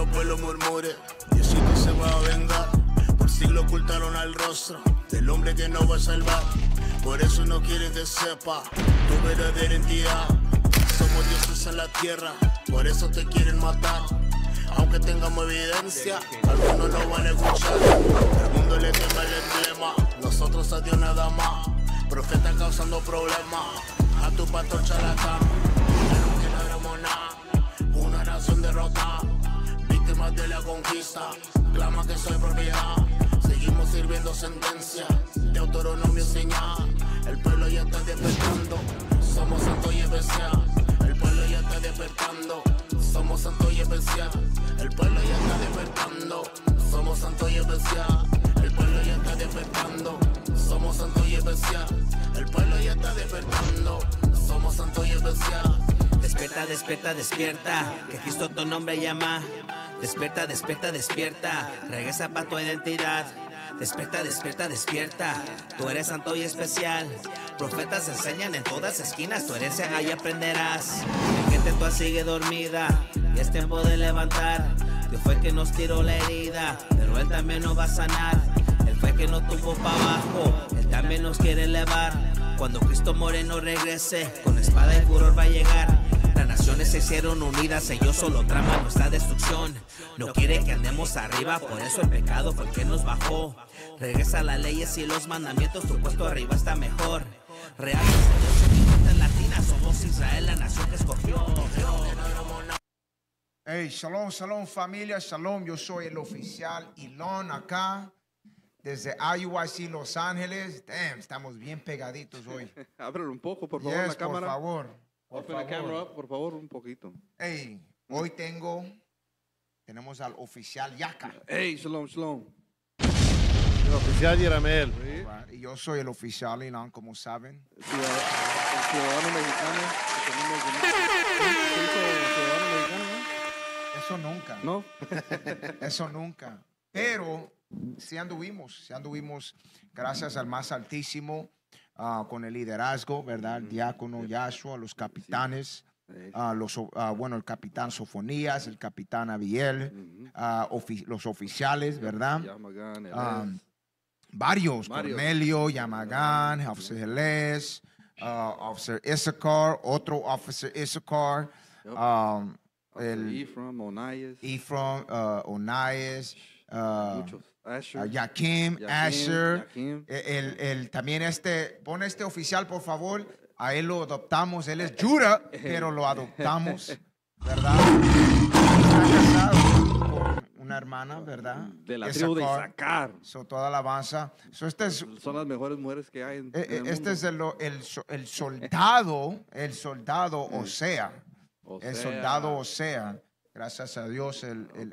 los pueblos murmure. Diosito se va a vengar. Por si lo ocultaron al rostro del hombre que no va a salvar. Por eso no quieren que sepa tu verdadera entidad. Somos dioses en la tierra, por eso te quieren matar. Aunque tengamos evidencia, algunos no van a escuchar. El mundo le teme el emblema, nosotros a Dios nada más. Profeta causando problemas, a tu pastor charlatán. No nada, una nación derrotada de la conquista, clama que soy propiedad. Seguimos sirviendo sentencia de autonomía señal. El pueblo ya está despertando, somos santos y especial. El pueblo ya está despertando, somos santos y especial. El pueblo ya está despertando, somos santos y especial. El pueblo ya está despertando, somos santos y especial. El pueblo ya está despertando, somos santos y especial. Despierta, despierta, despierta, que Cristo tu nombre llama. Despierta, despierta, despierta. Regresa para tu identidad. Despierta, despierta, despierta. Tú eres santo y especial. Profetas enseñan en todas esquinas. Tu herencia ahí aprenderás. Que gente tú sigue dormida. Y es tiempo de levantar. Dios fue que nos tiró la herida. Pero Él también nos va a sanar. Él fue que nos tuvo para abajo. Él también nos quiere elevar. Cuando Cristo Moreno regrese. Con espada y furor va a llegar naciones se hicieron unidas, ellos solo traman nuestra destrucción. No quiere que andemos arriba, por eso el pecado fue nos bajó. Regresa las leyes y los mandamientos, tu puesto arriba está mejor. Real en Latina, somos Israel, la nación que escogió. Hey, shalom, shalom familia, shalom. Yo soy el oficial Ilon acá desde IUIC Los Ángeles. Damn, estamos bien pegaditos hoy. Ábrelo un poco, por favor, la cámara. Por favor. Por Open favor. The camera up, por favor, un poquito. Hey, hoy tengo, tenemos al oficial Yaka. Hey, shalom, shalom. El oficial Yeramel. ¿sí? Yo soy el oficial Ilan, como saben. El ciudadano, ciudadano mexicano. ciudadano mexicano, Eso nunca. ¿No? Eso nunca. Pero si anduvimos, si anduvimos gracias al más altísimo Ah, con el liderazgo, ¿verdad? El diácono Yashua, los capitanes. Uh, los, ah, bueno, el capitán Sofonías, el capitán Abiel, los oficiales, ¿verdad? varios, Cornelio, Yamagán, Officer Geles, Officer Issachar, otro Officer Issachar, um, el Ephraim, muchos. Asher. Yakim, Asher. El, el, también este, pone este oficial, por favor. A él lo adoptamos. Él es Jura, pero lo adoptamos, ¿verdad? una hermana, ¿verdad? De la tribu de Isaacar. So, toda alabanza. So, este Son las mejores mujeres que hay en, e, e, Este es el, el, soldado, el soldado Osea. sea, El soldado Osea. Gracias a Dios, el, el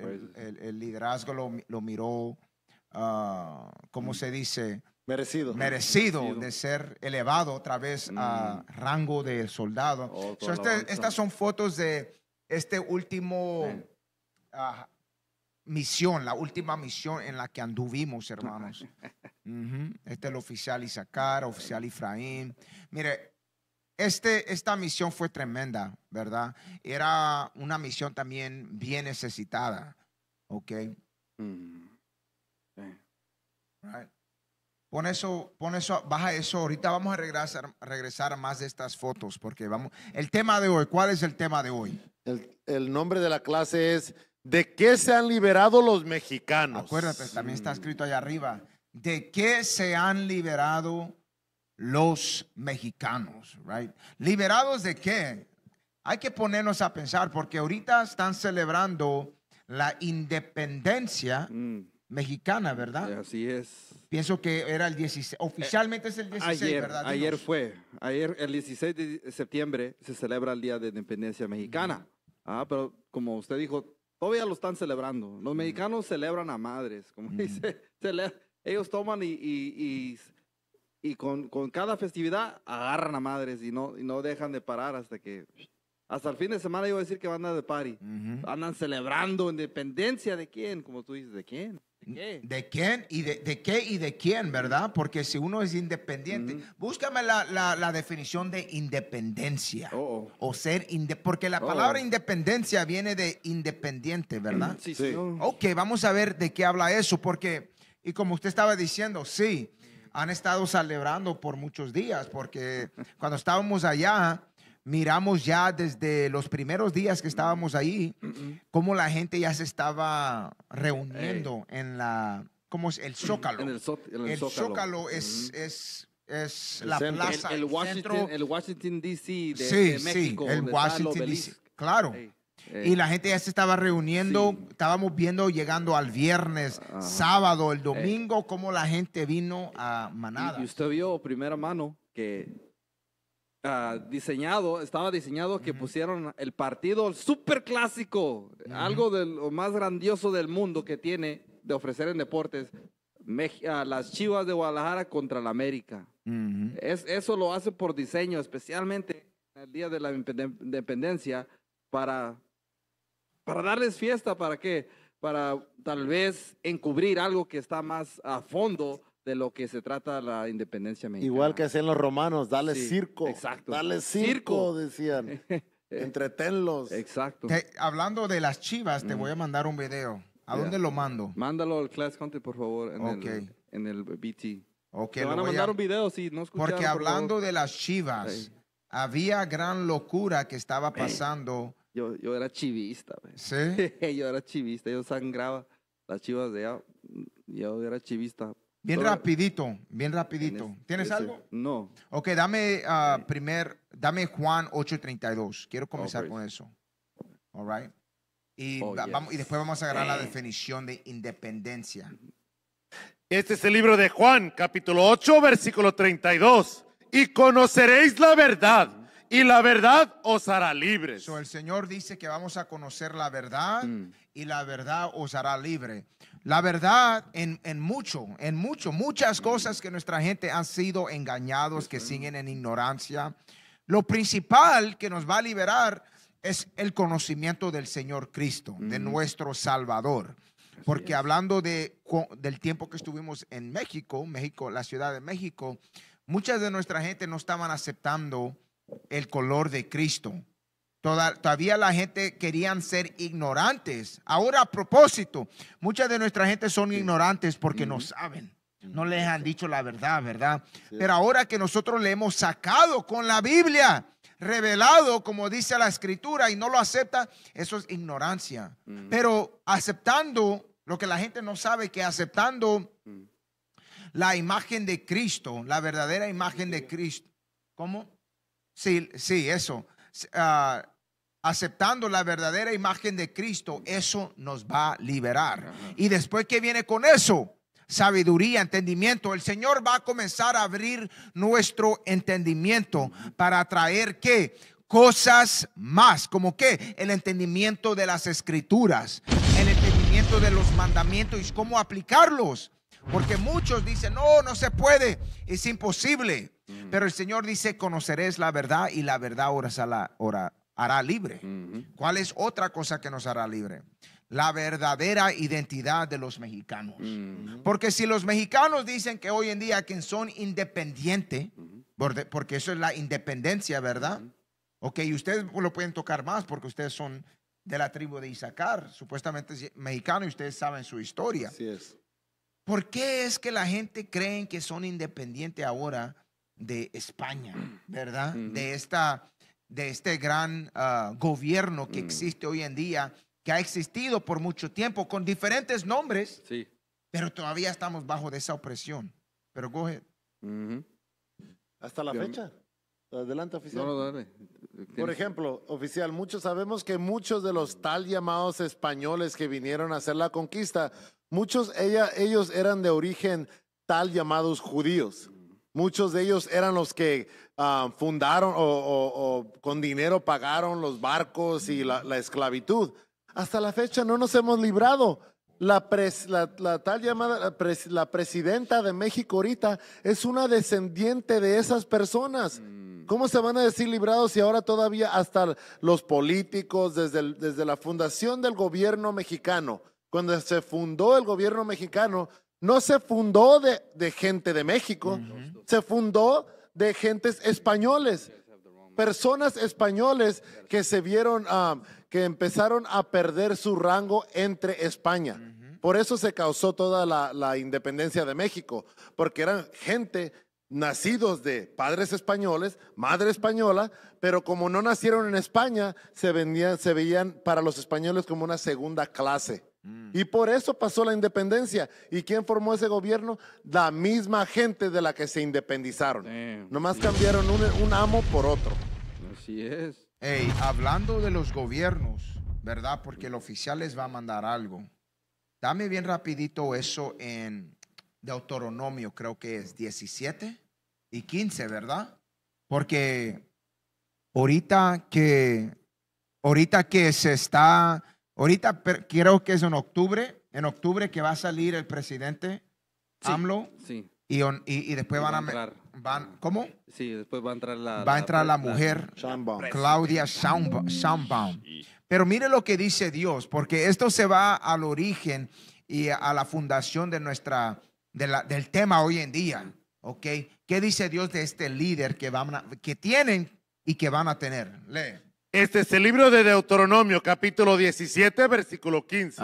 ah, pues. liderazgo lo, lo miró uh, ¿cómo mm. se dice? Merecido. Merecido. de ser elevado otra vez a mm. rango de soldado. Oh, este, estas son fotos de este último ah, misión, la última misión en la que anduvimos, hermanos. Este es el oficial Isaacar, oficial Ifraín. Mire, este, esta misión fue tremenda, ¿verdad? Era una misión también bien necesitada, ¿ok? Mm. Right. Pon eso, pon eso, baja eso. Ahorita vamos a regresar, regresar a más de estas fotos porque vamos. El tema de hoy, ¿cuál es el tema de hoy? El, nombre de la clase es ¿De qué se han liberado los mexicanos? Acuérdate, también está mm. escrito allá arriba. ¿De qué se han liberado los mexicanos? Right? ¿Liberados de qué? Hay que ponernos a pensar porque ahorita están celebrando la independencia. Mm mexicana, ¿verdad? Así es. Pienso que era el 16, oficialmente es el 16, eh, ¿verdad? Ayer fue, ayer el 16 de septiembre se celebra el Día de Independencia Mexicana. Ah, pero como usted dijo, todavía lo están celebrando. Los mexicanos celebran a madres, como dice, ellos toman y, y, con, cada festividad agarran a madres y no, y no dejan de parar hasta que... Hasta el fin de semana iba a decir que van a de party. Andan celebrando independencia de quién, como tú dices, de quién. ¿De, quién? ¿Y de, qué y de quién, verdad? Porque si uno es independiente, mm. búscame la, definición de independencia oh, oh. o ser porque la oh. palabra independencia viene de independiente, ¿verdad? Sí, sí. Ok, vamos a ver de qué habla eso, porque, y como usted estaba diciendo, sí, han estado celebrando por muchos días, porque cuando estábamos allá, miramos ya desde los primeros días que estábamos ahí, cómo la gente ya se estaba reuniendo en la, ¿cómo es? El Zócalo. el, Zócalo. es, es, la plaza. El, Washington, Washington D.C. De, México. el Washington D.C. Claro. Y la gente ya se estaba reuniendo, estábamos viendo llegando al viernes, sábado, el domingo, cómo la gente vino a Manada. Y, usted vio primera mano que Ah, diseñado, estaba diseñado que pusieron el partido super clásico, algo de lo más grandioso del mundo que tiene de ofrecer en deportes, Mex ah, las Chivas de Guadalajara contra la América. Es, eso lo hace por diseño, especialmente el día de la independencia, para, para darles fiesta, para qué? para tal vez encubrir algo que está más a fondo de lo que se trata la independencia mexicana. Igual que hacían los romanos, dale circo. Exacto. Dale circo, decían. Entretenlos. Exacto. hablando de las chivas, te mm. voy a mandar un video. ¿A dónde lo mando? Mándalo al Class Country, por favor, en, el, en el BT. Okay. te van a mandar un video sí, no Porque hablando de las chivas, había gran locura que estaba pasando. Yo, era chivista. ¿Sí? yo era chivista, yo sangraba las chivas de Yo era chivista Bien rapidito, bien rapidito. ¿Tienes algo? No. Ok, dame a ah, primer, dame Juan 8.32. Quiero comenzar con eso. All right. Y, oh, vamos, y después vamos a agarrar la definición de independencia. Este es el libro de Juan, capítulo 8, versículo 32. Y conoceréis la verdad, y la verdad os hará libres. el Señor dice que vamos a conocer la verdad, mm. y la verdad os hará libre. La verdad en, mucho, en mucho, muchas cosas que nuestra gente han sido engañados, que siguen en ignorancia. Lo principal que nos va a liberar es el conocimiento del Señor Cristo, de nuestro Salvador. Porque hablando de, del tiempo que estuvimos en México, México, la Ciudad de México, muchas de nuestra gente no estaban aceptando el color de Cristo todavía la gente querían ser ignorantes. Ahora, a propósito, muchas de nuestra gente son ignorantes porque no saben. No les han dicho la verdad, ¿verdad? Pero ahora que nosotros le hemos sacado con la Biblia, revelado, como dice la escritura, y no lo acepta, eso es ignorancia. Mm. Pero aceptando lo que la gente no sabe, que aceptando mm. la imagen de Cristo, la verdadera imagen de Cristo. ¿Cómo? Sí, sí, eso. Ah, aceptando la verdadera imagen de Cristo, eso nos va a liberar. Y después que viene con eso, sabiduría, entendimiento, el Señor va a comenzar a abrir nuestro entendimiento para traer qué? Cosas más, como que el entendimiento de las escrituras, el entendimiento de los mandamientos y cómo aplicarlos porque muchos dicen, no, no se puede, es imposible. Mm. Pero el Señor dice, conoceréis la verdad y la verdad ahora hará libre. ¿Cuál es otra cosa que nos hará libre? La verdadera identidad de los mexicanos. Porque si los mexicanos dicen que hoy en día quien son independientes, porque eso es la independencia, ¿verdad? Ok, y ustedes lo pueden tocar más porque ustedes son de la tribu de Isaacar, supuestamente mexicano, y ustedes saben su historia. Así es. ¿Por qué es que la gente cree que son independientes ahora de España, verdad? De esta de este gran ah, gobierno que mm. existe hoy en día, que ha existido por mucho tiempo con diferentes nombres, sí. pero todavía estamos bajo de esa opresión. Pero coge. Hasta la fecha. Adelante, oficial. no, dale. Por ejemplo, oficial, muchos sabemos que muchos de los tal llamados españoles que vinieron a hacer la conquista, muchos ella, ellos eran de origen tal llamados judíos. Muchos de ellos eran los que ah, fundaron o, con dinero pagaron los barcos y la, esclavitud. Hasta la fecha no nos hemos librado. La, tal llamada la, presidenta de México ahorita es una descendiente de esas personas. ¿Cómo se van a decir librados si ahora todavía hasta los políticos, desde, desde la fundación del gobierno mexicano, cuando se fundó el gobierno mexicano, no se fundó de, gente de México, se fundó de gentes españoles, personas españoles que se vieron, ah, que empezaron a perder su rango entre España. Por eso se causó toda la, la independencia de México, porque eran gente nacidos de padres españoles, madre española, pero como no nacieron en España, se, se veían para los españoles como una segunda clase. Mm. Y por eso pasó la independencia. ¿Y quién formó ese gobierno? La misma gente de la que se independizaron. Nomás cambiaron un, amo por otro. Así es. Hey, hablando de los gobiernos, ¿verdad? Porque el oficial les va a mandar algo. Dame bien rapidito eso en Deuteronomio, creo que es 17 y 15, ¿verdad? Porque ahorita que, ahorita que se está, ahorita creo que es en octubre, en octubre que va a salir el presidente AMLO. Sí. Y, después van a, entrar. Van, ¿Cómo? Sí, después va a entrar la, va a entrar la, mujer, Claudia Schaumbaum, Pero mire lo que dice Dios, porque esto se va al origen y a la fundación de nuestra del tema hoy en día. ¿Ok? ¿Qué dice Dios de este líder que, van que tienen y que van a tener? Lee. Este es el libro de Deuteronomio, capítulo 17, versículo 15.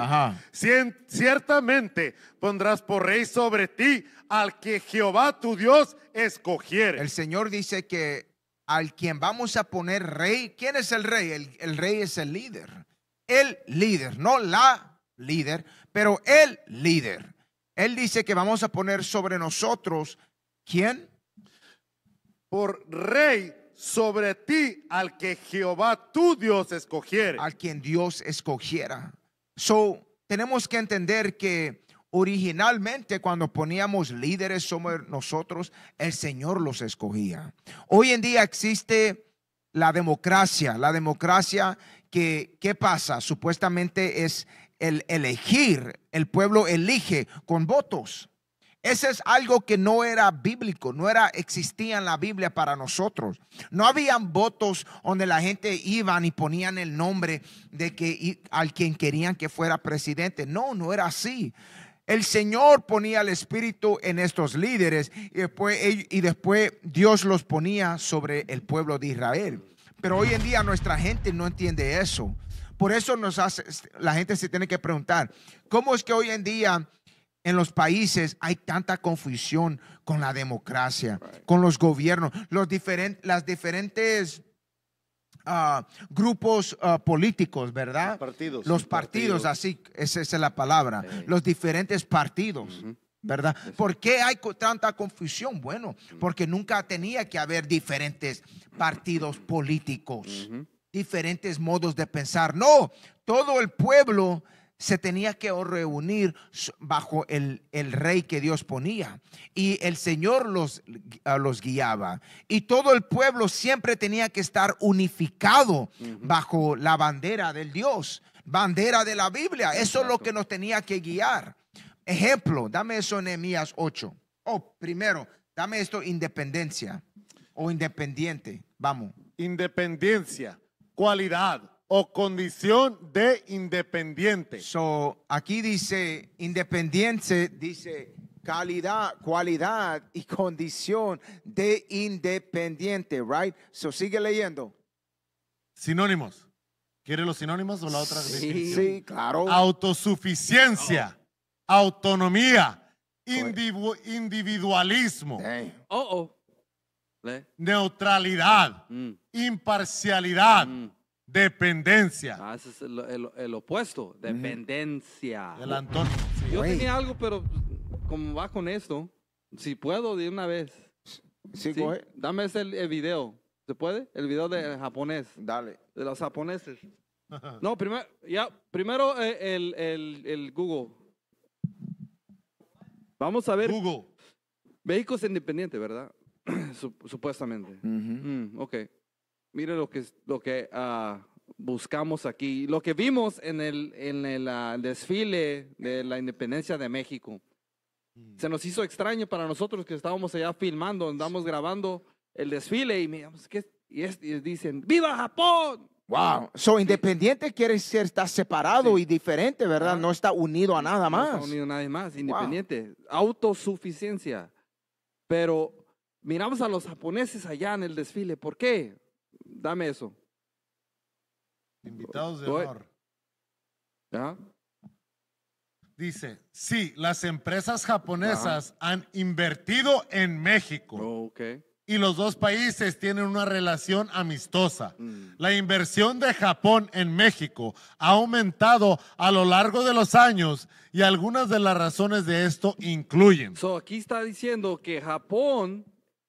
Ciertamente pondrás por rey sobre ti al que Jehová tu Dios escogiere. El Señor dice que al quien vamos a poner rey, ¿quién es el rey? el rey es el líder. El líder, no la líder, pero el líder. Él dice que vamos a poner sobre nosotros, ¿quién? Por rey sobre ti al que Jehová tu Dios escogiere. Al quien Dios escogiera. So, tenemos que entender que originalmente cuando poníamos líderes somos nosotros, el Señor los escogía. Hoy en día existe la democracia, la democracia que, ¿qué pasa? Supuestamente es el elegir, el pueblo elige con votos. Ese es algo que no era bíblico, no era existía en la Biblia para nosotros. No habían votos donde la gente iban y ponían el nombre de que al quien querían que fuera presidente. No, no era así. El Señor ponía el espíritu en estos líderes y después, y después Dios los ponía sobre el pueblo de Israel. Pero hoy en día nuestra gente no entiende eso. Por eso nos hace, la gente se tiene que preguntar, ¿cómo es que hoy en día en los países hay tanta confusión con la democracia, con los gobiernos, los las diferentes ah, grupos ah, políticos, ¿verdad? Los partidos. Los partidos, así, esa, es la palabra. Los diferentes partidos. ¿Verdad? ¿Por qué hay tanta confusión? Bueno, porque nunca tenía que haber diferentes partidos políticos diferentes modos de pensar. No, todo el pueblo se tenía que reunir bajo el, rey que Dios ponía. Y el Señor los, ah, los, guiaba. Y todo el pueblo siempre tenía que estar unificado bajo la bandera del Dios, bandera de la Biblia. Eso es lo que nos tenía que guiar. Ejemplo, dame eso en Nehemías 8. Oh, primero, dame esto independencia o independiente. Vamos. Independencia cualidad o condición de independiente. So, aquí dice independiente, dice calidad, cualidad y condición de independiente, right? So, sigue leyendo. Sinónimos. ¿Quiere los sinónimos o la otra sí, Sí, claro. Autosuficiencia, autonomía, individualismo. Oh oh. ¿Eh? neutralidad, mm. imparcialidad, mm. dependencia. Ah, ese es el, opuesto, mm. dependencia. Yo tenía algo, pero pues, como va con esto, si puedo de una vez. Sí, Dame ese el, video. ¿Se puede? El video del japonés. Dale. De los japoneses. no, primero, ya, primero eh, el, Google. Vamos a ver. Google. México es independiente, ¿verdad? Supuestamente. Mm, ok. Mire lo que, lo que ah, buscamos aquí, lo que vimos en el, en el ah, desfile de la independencia de México. Mm. Se nos hizo extraño para nosotros que estábamos allá filmando, andamos grabando el desfile y miramos que y, dicen, ¡Viva Japón! Wow, so independiente quiere ser, está separado y diferente, ¿verdad? Ah. No está unido a nada más. No está unido a nada más, independiente. Autosuficiencia. Pero miramos a los japoneses allá en el desfile. ¿Por qué? Dame eso. Invitados de honor. ¿Ya? Dice, sí, las empresas japonesas han invertido en México. Oh, y los dos países tienen una relación amistosa. Mm. La inversión de Japón en México ha aumentado a lo largo de los años y algunas de las razones de esto incluyen. So, aquí está diciendo que Japón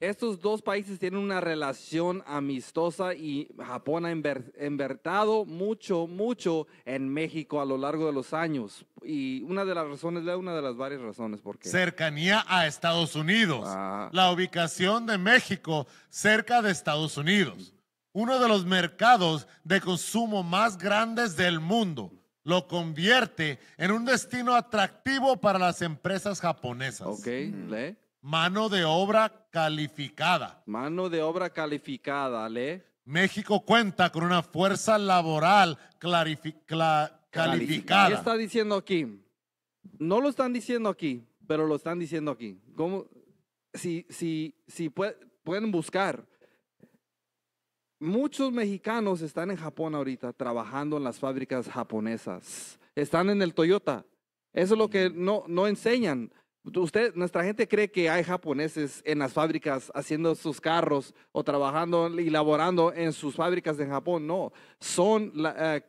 estos dos países tienen una relación amistosa y Japón ha invertido mucho, mucho en México a lo largo de los años. Y una de las razones, una de las varias razones, porque... Cercanía a Estados Unidos. Ah. La ubicación de México cerca de Estados Unidos. Uno de los mercados de consumo más grandes del mundo lo convierte en un destino atractivo para las empresas japonesas. Ok, Mano de obra calificada. Mano de obra calificada, ¿le? México cuenta con una fuerza laboral calificada. ¿Qué está diciendo aquí? No lo están diciendo aquí, pero lo están diciendo aquí. Si, si, si pueden buscar. Muchos mexicanos están en Japón ahorita trabajando en las fábricas japonesas. Están en el Toyota. Eso es lo que mm. no, no enseñan. Usted, nuestra gente cree que hay japoneses en las fábricas haciendo sus carros o trabajando y laborando en sus fábricas en Japón. No, son, eh,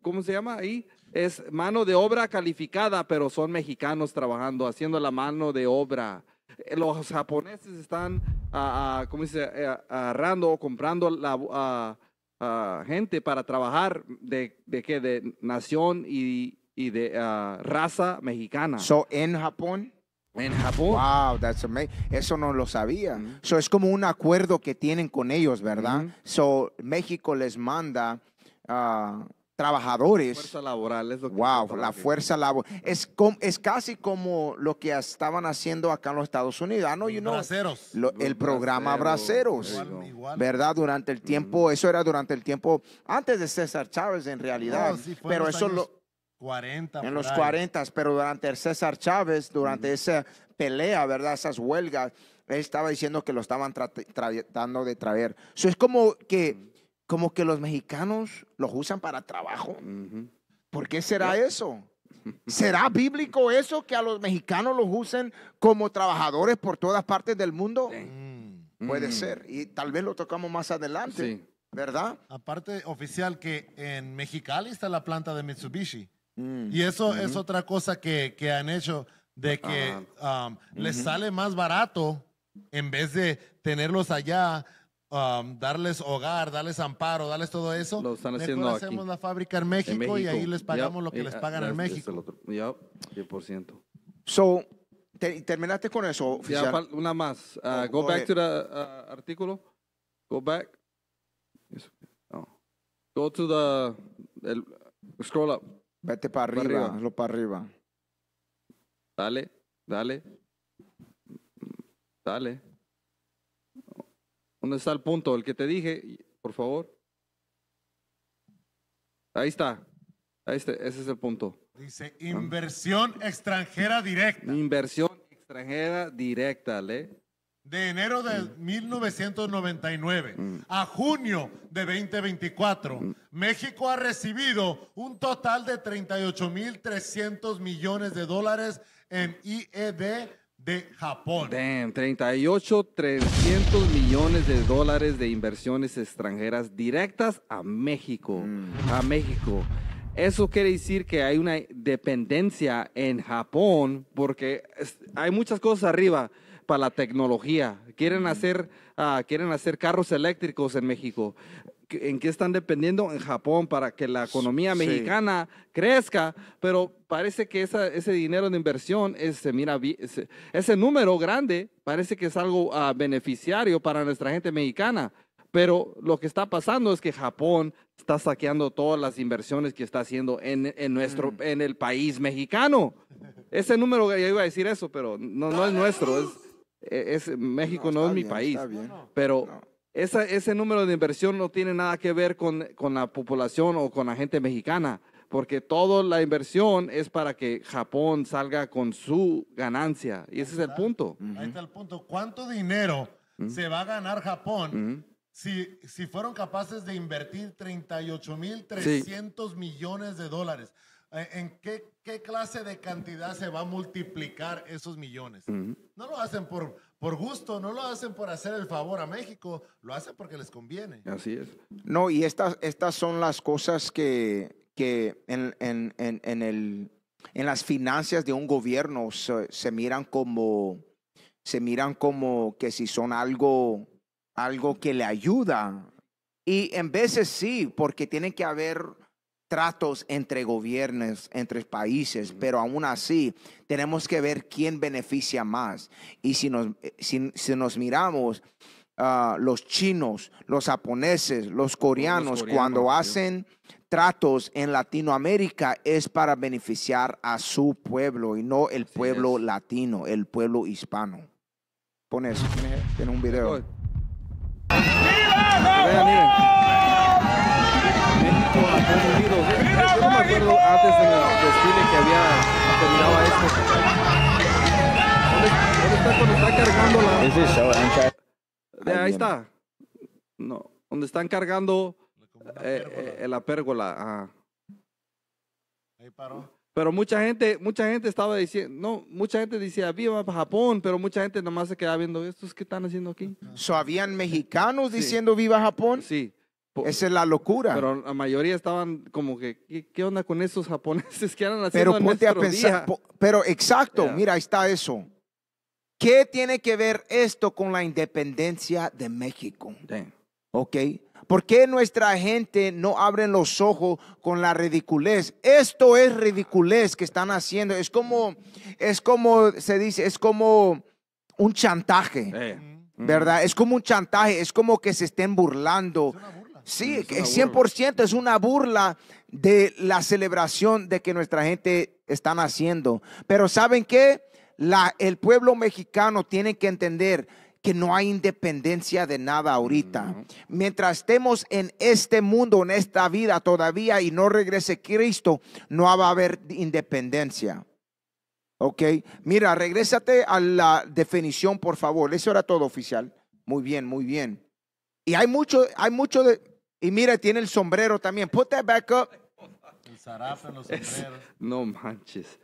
¿cómo se llama ahí? Es mano de obra calificada, pero son mexicanos trabajando, haciendo la mano de obra. Eh, los japoneses están, ah, ah, ¿cómo dice eh, agarrando o comprando la ah, gente para trabajar de, de, qué? De nación y y de ah, raza mexicana. So, en Japón. En Japón. Wow, that's amazing. Eso no lo sabía. eso mm-hmm. So, es como un acuerdo que tienen con ellos, ¿verdad? Mm-hmm. So, México les manda. Ah, trabajadores. La fuerza laboral es lo que Wow, la fuerza laboral. Es, es casi como lo que estaban haciendo acá en los Estados Unidos. Ah, no, braceros. el programa Braceros. ¿Verdad? Durante el tiempo, mm-hmm. eso era durante el tiempo antes de César Chávez en realidad. Oh, pero eso lo 40. En los ahí. 40, pero durante el César Chávez, durante esa pelea, ¿verdad? Esas huelgas, él estaba diciendo que lo estaban tratando de traer. Eso es como que, como que los mexicanos los usan para trabajo. ¿Por qué será eso? ¿Será bíblico eso que a los mexicanos los usen como trabajadores por todas partes del mundo? Mm, puede mm. ser. Y tal vez lo tocamos más adelante, ¿verdad? Aparte, oficial, que en Mexicali está la planta de Mitsubishi. Mm, y eso es otra cosa que, que, han hecho, de que ah, um, les sale más barato en vez de tenerlos allá, um, darles hogar, darles amparo, darles todo eso. Lo están haciendo hacemos la fábrica en México, y ahí les pagamos lo que eh, les pagan en México. Yep. 100%. So, terminaste con eso, oficial. una más. Uh, oh, go, back to the uh, artículo. Go back. Oh. Go to the. scroll up. Vete para arriba, lo para arriba. Dale, dale. Dale. ¿Dónde está el punto? El que te dije, por favor. Ahí está. Ahí está. Ese es el punto. Dice inversión extranjera directa. Inversión extranjera directa, ¿le? de enero de 1999 mm. a junio de 2024, mm. México ha recibido un total de 38.300 millones de dólares en IED de Japón. Damn, 38.300 millones de dólares de inversiones extranjeras directas a México. Mm. A México. Eso quiere decir que hay una dependencia en Japón porque hay muchas cosas arriba para la tecnología. Quieren hacer, ah, quieren hacer carros eléctricos en México. ¿En qué están dependiendo? En Japón, para que la economía mexicana crezca, pero parece que ese dinero de inversión, ese, mira, ese, ese número grande, parece que es algo ah, beneficiario para nuestra gente mexicana. Pero lo que está pasando es que Japón está saqueando todas las inversiones que está haciendo en, en nuestro, en el país mexicano. Ese número, ya iba a decir eso, pero no, no es nuestro, es, e, es, México no, es mi país, pero ese número de inversión no tiene nada que ver con, la población o con la gente mexicana, porque toda la inversión es para que Japón salga con su ganancia, y ese es el punto. Ahí está el punto. ¿Cuánto dinero se va a ganar Japón? Si, si, fueron capaces de invertir 38.300 millones de dólares. Eh, en qué, qué, clase de cantidad se va a multiplicar esos millones. No lo hacen por, por gusto, no lo hacen por hacer el favor a México, lo hacen porque les conviene. Así es. No, y estas, estas son las cosas que, que en, en, en, en, el, en las finanzas de un gobierno se, se, miran como se miran como que si son algo, algo que le ayuda. Y en veces sí, porque tiene que haber tratos entre gobiernos, entre países, pero aún así tenemos que ver quién beneficia más. Y si nos, eh, si, nos miramos, a ah, los chinos, los japoneses, los coreanos, cuando hacen tratos en Latinoamérica es para beneficiar a su pueblo y no el pueblo latino, el pueblo hispano. Pon eso, en un video. México a Estados Unidos. Yo no me acuerdo antes en el desfile que había terminado esto. ¿Dónde, está cuando está cargando la... ahí está. No, donde están cargando eh, eh la pérgola. Ahí paró. Pero mucha gente, mucha gente estaba diciendo, no, mucha gente decía, viva Japón, pero mucha gente nomás se quedaba viendo, ¿estos qué están haciendo aquí? So, ¿Habían mexicanos diciendo viva Japón? Sí. Esa es la locura. Pero la mayoría estaban como que, ¿qué, onda con esos japoneses que eran haciendo Pero ponte a pensar, pero exacto, mira, ahí está eso. ¿Qué tiene que ver esto con la independencia de México? ¿Ok? ¿Por qué nuestra gente no abre los ojos con la ridiculez? Esto es ridiculez que están haciendo. Es como, es como se dice, es como un chantaje. ¿Verdad? Es como un chantaje, es como que se estén burlando Sí, 100% es una burla de la celebración de que nuestra gente está haciendo. Pero ¿saben qué? el pueblo mexicano tiene que entender que no hay independencia de nada ahorita. Mientras estemos en este mundo, en esta vida todavía y no regrese Cristo, no va a haber independencia. Ok, mira, regresate a la definición, por favor. Eso era todo, oficial. Muy bien, muy bien. Y hay mucho, hay mucho de, y mira, tiene el sombrero también. Put that back up. El zarape en los sombreros. no manches.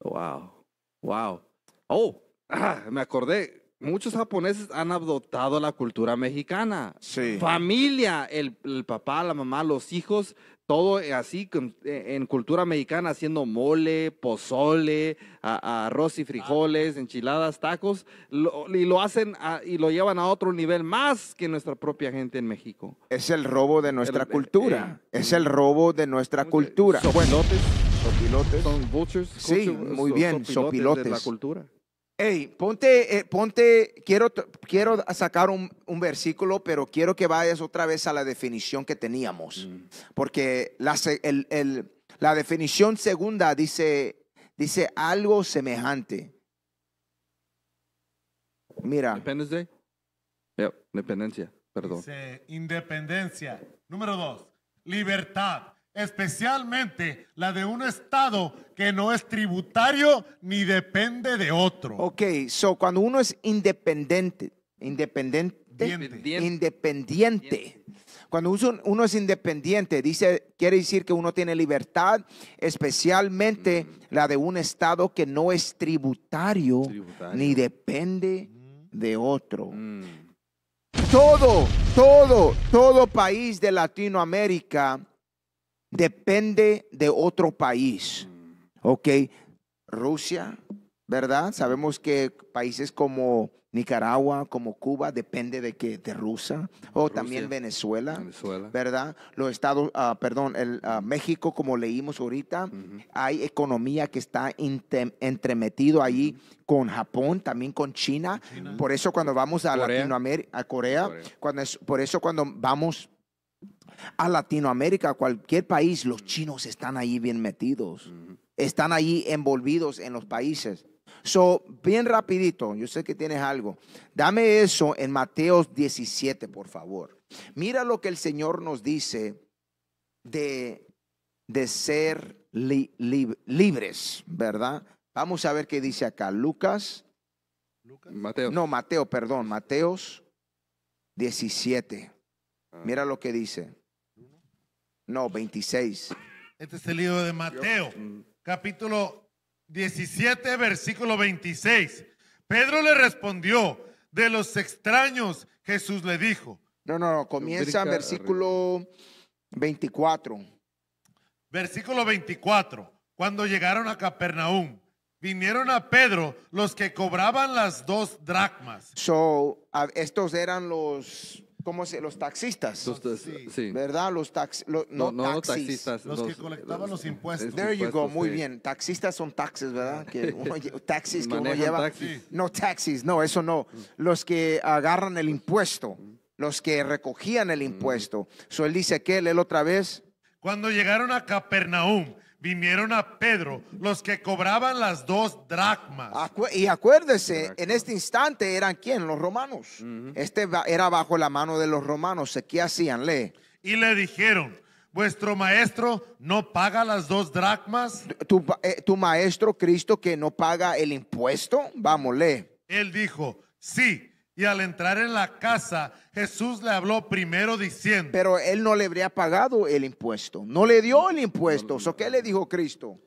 Wow. Wow. Oh, ah, me acordé. Muchos japoneses han adoptado la cultura mexicana. Sí. Familia, el papá, la mamá, los hijos todo eh, así eh, en cultura mexicana, haciendo mole, pozole, arroz y frijoles, enchiladas, tacos, y lo hacen y lo llevan a otro nivel más que nuestra propia gente en México. Es el robo de nuestra eh, cultura, es el robo de nuestra cultura. Sopilotes, sopilotes. Son pilotes. Sí, muy bien, sopilotes. De la cultura. Hey, ponte, eh, ponte, quiero, quiero sacar un, versículo, pero quiero que vayas otra vez a la definición que teníamos, mm. porque la, definición segunda dice, dice algo semejante. Mira. Independencia. Independencia, perdón. independencia. Número dos, libertad especialmente la de un estado que no es tributario ni depende de otro. Ok, so cuando uno es independiente, independiente, independiente, cuando uno es independiente, dice, quiere decir que uno tiene libertad, especialmente la de un estado que no es tributario, ni depende de otro. Mm. Todo, todo, todo país de Latinoamérica depende de otro país. Mm. ¿Ok? Rusia, ¿verdad? Sabemos que países como Nicaragua, como Cuba, depende de que de Rusia, o también Venezuela, ¿verdad? Los Estados, ah, perdón, ah, México, como leímos ahorita, hay economía que está entremetido ahí con Japón, también con China. Por eso cuando vamos a Latinoamérica, a Corea, Cuando es, por eso cuando vamos a Latinoamérica, a cualquier país, los mm. chinos están ahí bien metidos, están ahí envolvidos en los países. So, bien rapidito, yo sé que tienes algo. Dame eso en Mateo 17, por favor. Mira lo que el Señor nos dice de, ser libres, ¿verdad? Vamos a ver qué dice acá. Lucas. Mateo. No, Mateo, perdón. Mateos 17. Ah. Mira lo que dice. No, 26. Este es el libro de Mateo, mm. capítulo 17, versículo 26. Pedro le respondió, de los extraños Jesús le dijo. No, no, no, comienza en versículo 24. Versículo 24. Cuando llegaron a Capernaum, vinieron a Pedro los que cobraban las dos dracmas. So, estos eran los como se? los taxistas, ¿verdad? Los, tax, no, taxis. taxistas, los, que colectaban los, impuestos. There you go, muy bien. Taxistas son taxes, ¿verdad? Que taxis que uno lleva. No taxis, no, eso no. Mm. Los que agarran el impuesto, mm. los que recogían el mm. impuesto. Mm. él dice que él, él otra vez. Cuando llegaron a Capernaum, vinieron a Pedro los que cobraban las dos dracmas. y acuérdese, en este instante eran quién? Los romanos. Este era bajo la mano de los romanos. ¿Qué hacían? Y le dijeron, vuestro maestro no paga las dos dracmas. Tu, eh, maestro Cristo que no paga el impuesto. Vamos, Él dijo, sí y al entrar en la casa, Jesús le habló primero diciendo. Pero él no le habría pagado el impuesto. No le dio el impuesto. ¿Qué le dijo Cristo?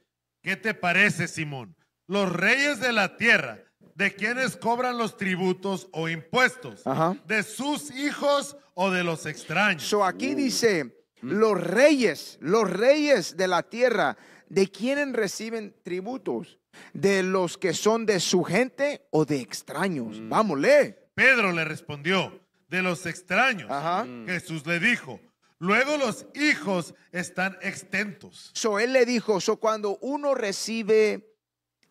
¿Qué te parece, Simón? Los reyes de la tierra, de quienes cobran los tributos o impuestos, de sus hijos o de los extraños. So aquí dice, los reyes, los reyes de la tierra, de quiénes reciben tributos, de los que son de su gente o de extraños. Mm. Vámonle. Pedro le respondió, de los extraños. Mm. Jesús le dijo, luego los hijos están extentos. So él le dijo, so cuando uno recibe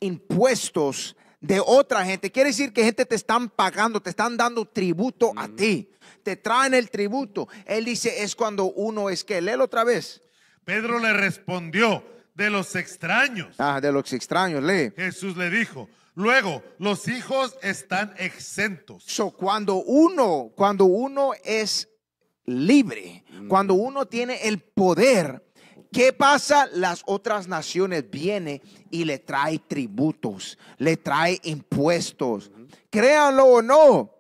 impuestos de otra gente, quiere decir que gente te están pagando, te están dando tributo a mm. ti, te traen el tributo. Él dice, es cuando uno es que, léelo otra vez. Pedro le respondió, de los extraños. Ah, de los extraños, Jesús le dijo, Luego, los hijos están exentos. cuando uno, cuando uno es libre, mm. cuando uno tiene el poder, ¿Qué pasa? Las otras naciones vienen y le trae tributos, le trae impuestos. Créanlo o no.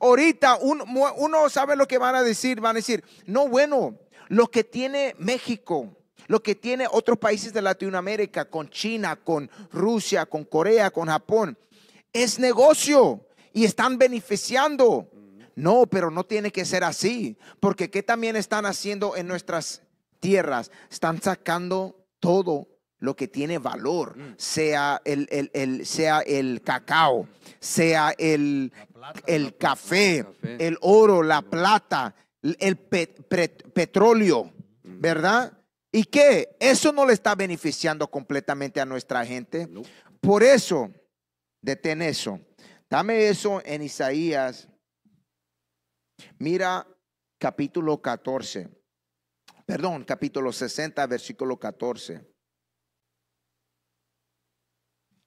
Ahorita uno sabe lo que van a decir. Van a decir, no, bueno, lo que tiene México, lo que tiene otros países de Latinoamérica, con China, con Rusia, con Corea, con Japón. Es negocio y están beneficiando. No, pero no tiene que ser así, porque ¿qué también están haciendo en nuestras tierras? Están sacando todo lo que tiene valor, mm. sea el, sea el cacao, sea el, el café, el oro, la plata, el petróleo, mm. ¿verdad? ¿Y qué? Eso no le está beneficiando completamente a nuestra gente. Por eso, detén eso. Dame eso en Isaías. Mira capítulo 14. Perdón, capítulo 60, versículo 14.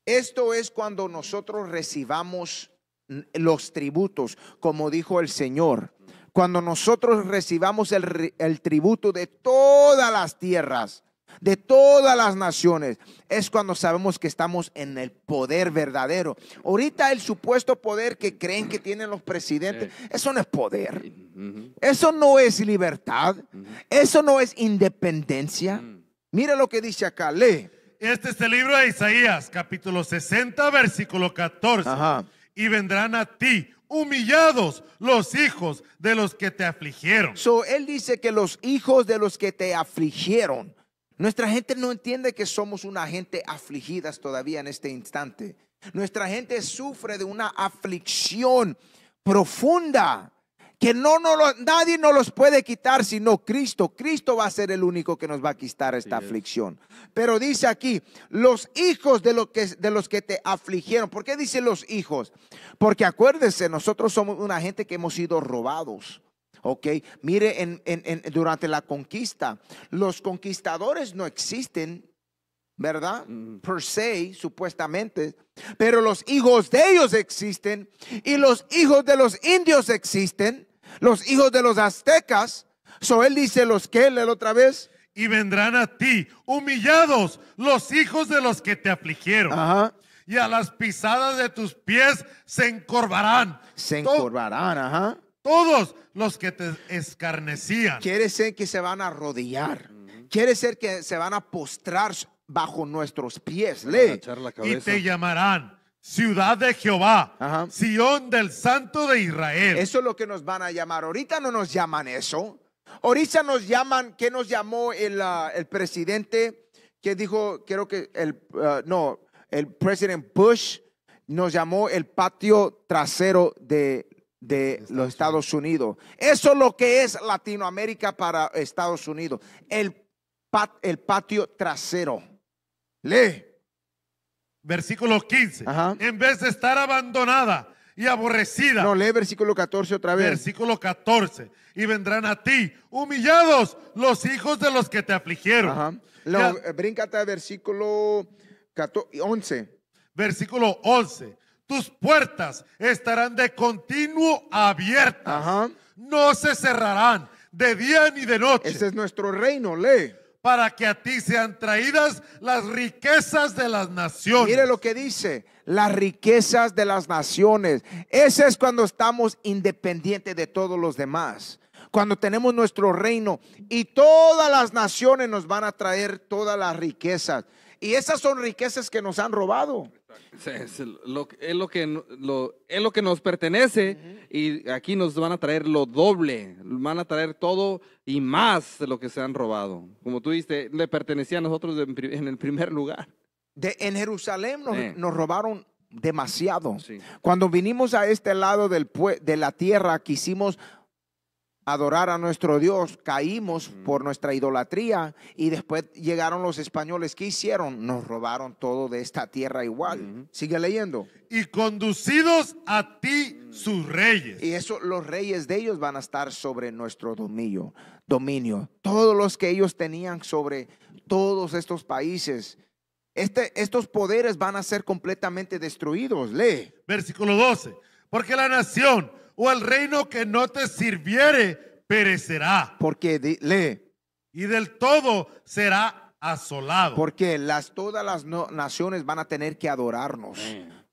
Esto es cuando nosotros recibamos los tributos, como dijo el Señor cuando nosotros recibamos el, tributo de todas las tierras, de todas las naciones, es cuando sabemos que estamos en el poder verdadero. Ahorita el supuesto poder que creen que tienen los presidentes, eso no es poder, eso no es libertad, eso no es independencia. Mira lo que dice acá, lee. Este es el libro de Isaías, capítulo 60, versículo 14. Y vendrán a ti humillados los hijos de los que te afligieron. So, él dice que los hijos de los que te afligieron. Nuestra gente no entiende que somos una gente afligidas todavía en este instante. Nuestra gente sufre de una aflicción profunda que no, no nadie no los puede quitar sino Cristo. Cristo va a ser el único que nos va a quitar esta aflicción. Pero dice aquí, los hijos de, lo que, de los que te afligieron. ¿Por qué dice los hijos? Porque acuérdense, nosotros somos una gente que hemos sido robados. Ok, mire, durante la conquista, los conquistadores no existen, ¿verdad? Mm. Per se, supuestamente. Pero los hijos de ellos existen y los hijos de los indios existen los hijos de los aztecas. So él dice los que, él otra vez. Y vendrán a ti, humillados, los hijos de los que te afligieron. Y a las pisadas de tus pies se encorvarán. Se encorvarán, Todos los que te escarnecían. Quiere ser que se van a arrodillar. Quiere ser que se van a postrar bajo nuestros pies. Lee. Y te llamarán Ciudad de Jehová, Sion del Santo de Israel. Eso es lo que nos van a llamar. Ahorita no nos llaman eso. Ahorita nos llaman, ¿qué nos llamó el, ah, el presidente? Que dijo, creo que el, ah, no, el presidente Bush nos llamó el patio trasero de, los Estados Unidos. Eso es lo que es Latinoamérica para Estados Unidos. El, el patio trasero. Lee versículo 15, en vez de estar abandonada y aborrecida. No, lee versículo 14 otra vez. Versículo 14, y vendrán a ti humillados los hijos de los que te afligieron. Eh, bríncate a versículo 11. Versículo 11, tus puertas estarán de continuo abiertas, no se cerrarán de día ni de noche. Ese es nuestro reino, lee para que a ti sean traídas las riquezas de las naciones. Mire lo que dice, las riquezas de las naciones. Ese es cuando estamos independientes de todos los demás. Cuando tenemos nuestro reino y todas las naciones nos van a traer todas las riquezas. Y esas son riquezas que nos han robado. Es lo, que, es lo que nos pertenece y aquí nos van a traer lo doble, van a traer todo y más de lo que se han robado. Como tú dijiste, le pertenecía a nosotros en, el primer lugar. De, en Jerusalén nos, robaron demasiado. Cuando vinimos a este lado de la tierra, quisimos adorar a nuestro Dios, caímos por nuestra idolatría y después llegaron los españoles. que hicieron? Nos robaron todo de esta tierra igual. Sigue leyendo. Y conducidos a ti mm. sus reyes. Y eso, los reyes de ellos van a estar sobre nuestro dominio. dominio. Todos los que ellos tenían sobre todos estos países. Este, estos poderes van a ser completamente destruidos. Lee. Versículo 12. Porque la nación o el reino que no te sirviere perecerá. Porque Y del todo será asolado. Porque las, todas las naciones van a tener que adorarnos.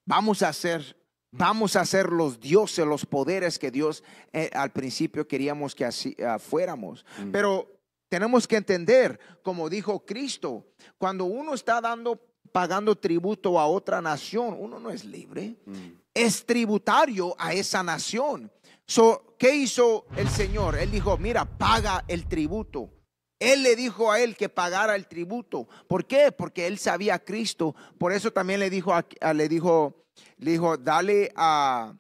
Vamos a ser Vamos a ser los dioses, los poderes que Dios eh, al principio queríamos que así ah, fuéramos. Mm. Pero tenemos que entender, como dijo Cristo, cuando uno está dando pagando tributo a otra nación, uno no es libre. Mm es tributario a esa nación. So, ¿Qué hizo el Señor? Él dijo, mira, paga el tributo. Él le dijo a él que pagara el tributo. ¿Por qué? Porque él sabía Cristo. Por eso también le dijo, a, le dijo, le dijo, dale a,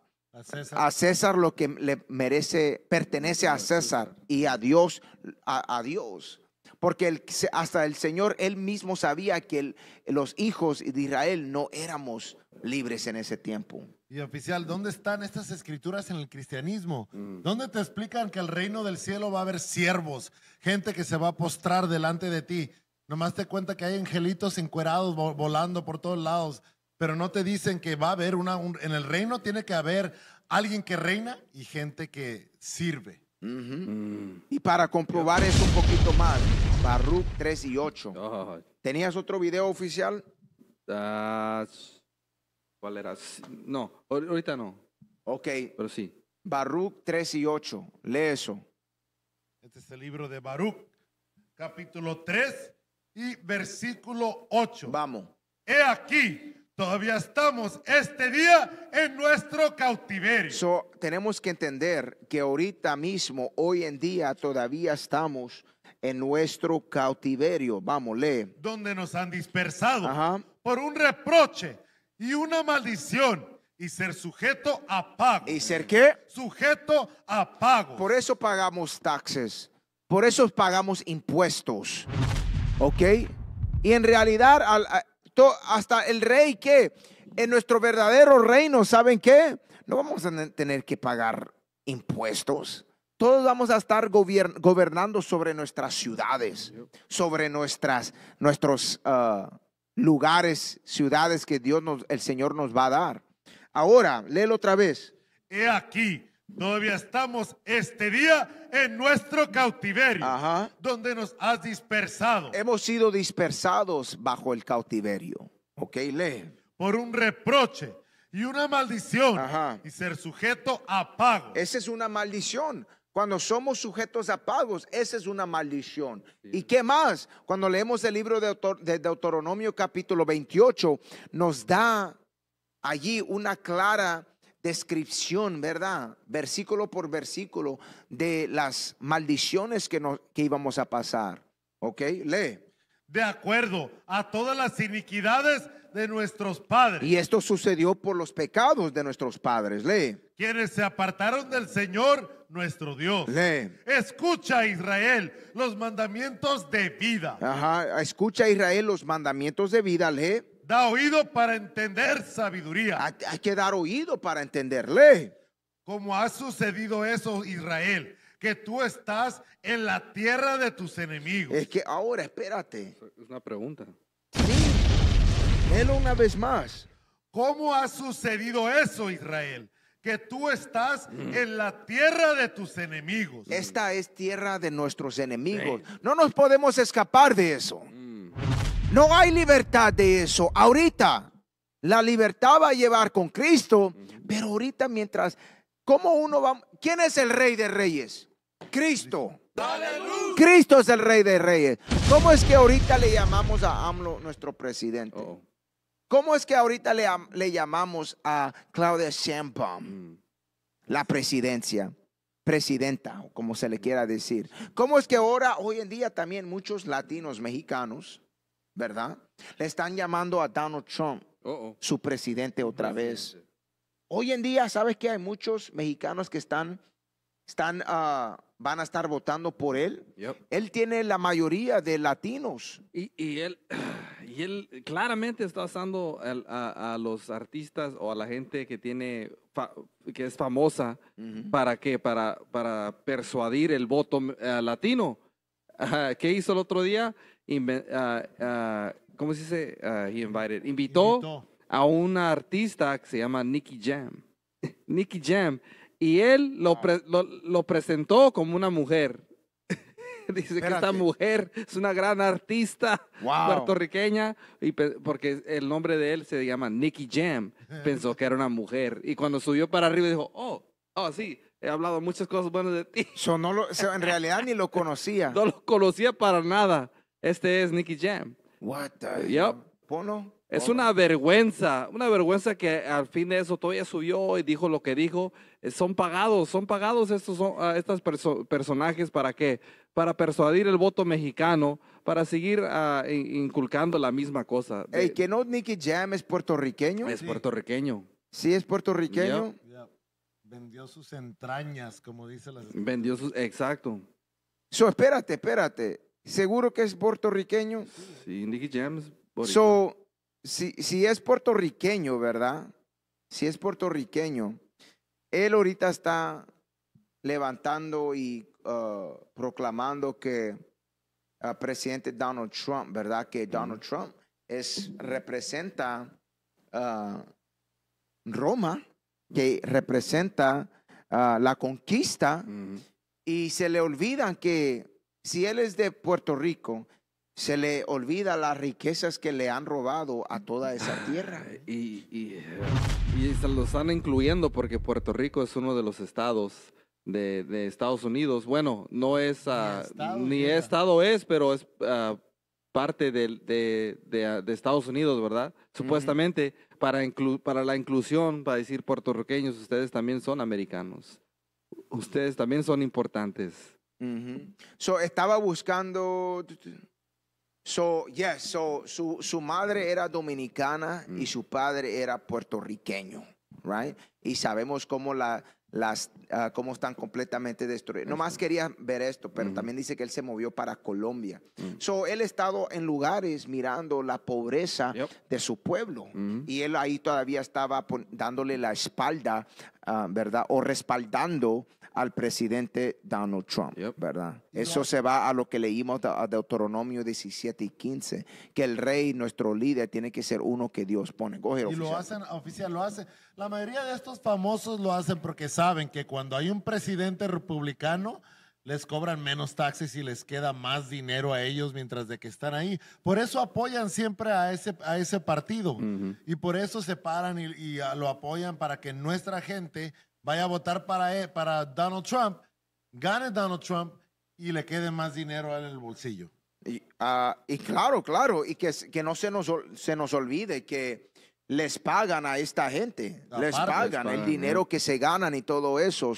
a César. lo que le merece, pertenece a César y a Dios, a, Dios. Porque hasta el Señor, él mismo sabía que los hijos de Israel no éramos libres en ese tiempo. Y oficial, ¿dónde están estas escrituras en el cristianismo? Mm. ¿Dónde te explican que el reino del cielo va a haber siervos, gente que se va a postrar delante de ti? Nomás te cuenta que hay angelitos encuerados volando por todos lados, pero no te dicen que va a haber una... en el reino tiene que haber alguien que reina y gente que sirve. Y para comprobar eso un poquito más, Baruch 3 y 8. ¿Tenías otro video oficial? ¿Cuál era? No, ahorita no. Ok. Pero sí. Baruch 3 y 8. Lee eso. Este es el libro de Baruch, capítulo 3 y versículo 8. Vamos. He aquí, todavía estamos este día en nuestro cautiverio. tenemos que entender que ahorita mismo, hoy en día, todavía estamos en nuestro cautiverio. Vamos, lee. Donde nos han dispersado por un reproche y una maldición y ser sujeto a pago. ¿Y ser qué? Sujeto a pago. Por eso pagamos taxes, por eso pagamos impuestos, ¿ok? Y en realidad, hasta el rey que en nuestro verdadero reino, ¿saben qué? No vamos a tener que pagar impuestos. Todos vamos a estar gobernando sobre nuestras ciudades, sobre nuestras, nuestros... Ah, lugares, ciudades que Dios nos, el Señor nos va a dar. Ahora, léelo otra vez. He aquí, todavía estamos este día en nuestro cautiverio, donde nos has dispersado. Hemos sido dispersados bajo el cautiverio. Ok, lee. Por un reproche y una maldición y ser sujeto a pago. Esa es una maldición. Cuando somos sujetos a pagos, esa es una maldición. ¿Y qué más? Cuando leemos el libro de Deuteronomio capítulo 28, nos da allí una clara descripción, ¿verdad? Versículo por versículo de las maldiciones que, que íbamos a pasar. ¿Ok? Lee. De acuerdo a todas las iniquidades de nuestros padres. Y esto sucedió por los pecados de nuestros padres. Lee quienes se apartaron del Señor nuestro Dios. Escucha Israel los mandamientos de vida. Ajá, escucha Israel los mandamientos de vida, Le. Da oído para entender sabiduría. Hay, que dar oído para entender, ¿Cómo ¿Cómo ha sucedido eso, Israel, que tú estás en la tierra de tus enemigos. Es que ahora, espérate. Es una pregunta. Sí, una vez más. ¿Cómo ha sucedido eso, Israel? que tú estás mm. en la tierra de tus enemigos. Esta es tierra de nuestros enemigos. No nos podemos escapar de eso. Mm. No hay libertad de eso. Ahorita la libertad va a llevar con Cristo, pero ahorita mientras, ¿cómo uno va? ¿Quién es el rey de reyes? Cristo. Cristo es el rey de reyes. ¿Cómo es que ahorita le llamamos a AMLO nuestro presidente? ¿Cómo es que ahorita le, le llamamos a Claudia Sheinbaum mm. la presidencia? Presidenta, o como se le mm. quiera decir. ¿Cómo es que ahora, hoy en día, también muchos latinos mexicanos, ¿verdad? Le están llamando a Donald Trump su presidente otra vez. Hoy en día, ¿sabes que hay muchos mexicanos que están, están ah, van a estar votando por él? Él tiene la mayoría de latinos. y, y él y él claramente está usando a, los artistas o a la gente que tiene que es famosa para para para persuadir el voto eh, latino qué hizo el otro día ah, ah, cómo se dice ah, invitó, a una artista que se llama Nicky Jam Nicky Jam y él lo, lo presentó como una mujer Dice que esta mujer es una gran artista puertorriqueña, porque el nombre de él se llama Nicky Jam. Pensó que era una mujer. Y cuando subió para arriba dijo, oh, oh, sí, he hablado muchas cosas buenas de ti. yo no en realidad ni lo conocía. No lo conocía para nada. Este es Nicky Jam. What the yep. Pono. Es oh. una vergüenza, una vergüenza que al fin de eso todavía subió y dijo lo que dijo. Eh, son pagados, son pagados estos ah, estas personajes para qué? Para persuadir el voto mexicano, para seguir ah, inculcando la misma cosa. ¿El que no Nicky Jam es puertorriqueño. Es puertorriqueño. Sí, es puertorriqueño. Vendió sus entrañas, como dice la. Vendió sus, exacto. So, espérate, espérate. ¿Seguro que es puertorriqueño? Sí, Nicky Jam es So, si, es puertorriqueño, ¿verdad? Si es puertorriqueño, él ahorita está levantando y uh, proclamando que el uh, presidente Donald Trump, ¿verdad? Que Donald Trump es, representa uh, Roma, que representa la conquista, y se le olvidan que si él es de Puerto Rico, se le olvida las riquezas que le han robado a toda esa ah, tierra. Y, y, eh, se lo están incluyendo porque Puerto Rico es uno de los estados de, Estados Unidos. Bueno, no es, ni ah, estado es, pero es ah, parte de, de, de, Estados Unidos, ¿verdad? Supuestamente, para, inclu para la inclusión, para decir puertorriqueños, ustedes también son americanos. Ustedes también son importantes. estaba buscando So, yes, so su, madre era dominicana y mm. su padre era puertorriqueño, right? Y sabemos cómo la, las, ah, están completamente destruidas. Nomás más quería ver esto, pero mm. también dice que él se movió para Colombia. Mm. So, él ha estado en lugares mirando la pobreza de su pueblo y él ahí todavía estaba dándole la espalda, ah, ¿verdad? O respaldando al presidente Donald Trump, ¿verdad? Eso se va a lo que leímos de Deuteronomio 17 y 15, que el rey, nuestro líder, tiene que ser uno que Dios pone. y lo hacen oficial, lo hacen. La mayoría de estos famosos lo hacen porque saben que cuando hay un presidente republicano, les cobran menos taxes y les queda más dinero a ellos mientras de que están ahí. Por eso apoyan siempre a ese, a ese partido y por eso se paran y, ah, lo apoyan para que nuestra gente vaya a votar para, para Donald Trump, gane Donald Trump y le quede más dinero en el bolsillo. Ah, y, claro, claro, y que, que no se nos, se nos olvide que les pagan a esta gente, les, pagan, el dinero que se ganan y todo eso.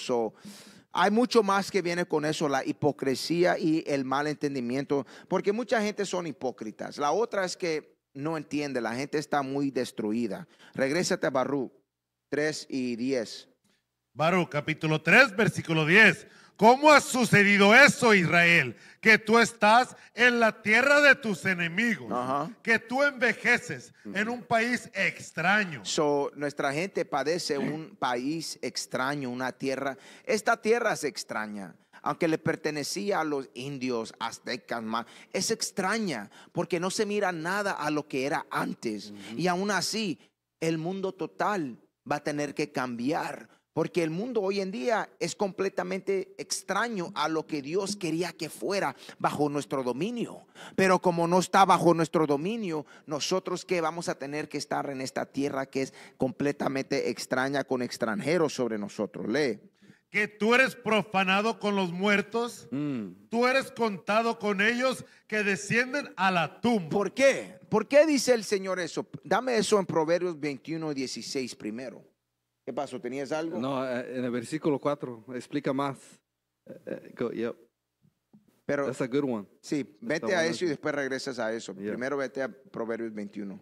hay mucho más que viene con eso, la hipocresía y el mal porque mucha gente son hipócritas. La otra es que no entiende, la gente está muy destruida. Regrésate a Barú 3 y 10. Baruch capítulo 3, versículo 10. ¿Cómo ha sucedido eso, Israel? Que tú estás en la tierra de tus enemigos, que tú envejeces en un país extraño. So, nuestra gente padece un país extraño, una tierra. Esta tierra es extraña aunque le pertenecía a los indios, aztecas, más, es extraña porque no se mira nada a lo que era antes. Y aún así, el mundo total va a tener que cambiar porque el mundo hoy en día es completamente extraño a lo que Dios quería que fuera bajo nuestro dominio. Pero como no está bajo nuestro dominio, nosotros que vamos a tener que estar en esta tierra que es completamente extraña con extranjeros sobre nosotros. Lee. Que tú eres profanado con los muertos, mm. tú eres contado con ellos que descienden a la tumba. ¿Por qué? ¿Por qué dice el Señor eso? Dame eso en Proverbios 21, 16 primero. ¿Qué pasó? ¿Tenías algo? No, eh, en el versículo 4 explica más. Eh, eh, Pero, That's Sí, vete a eso y después regresas a eso. Primero vete a Proverbios 21.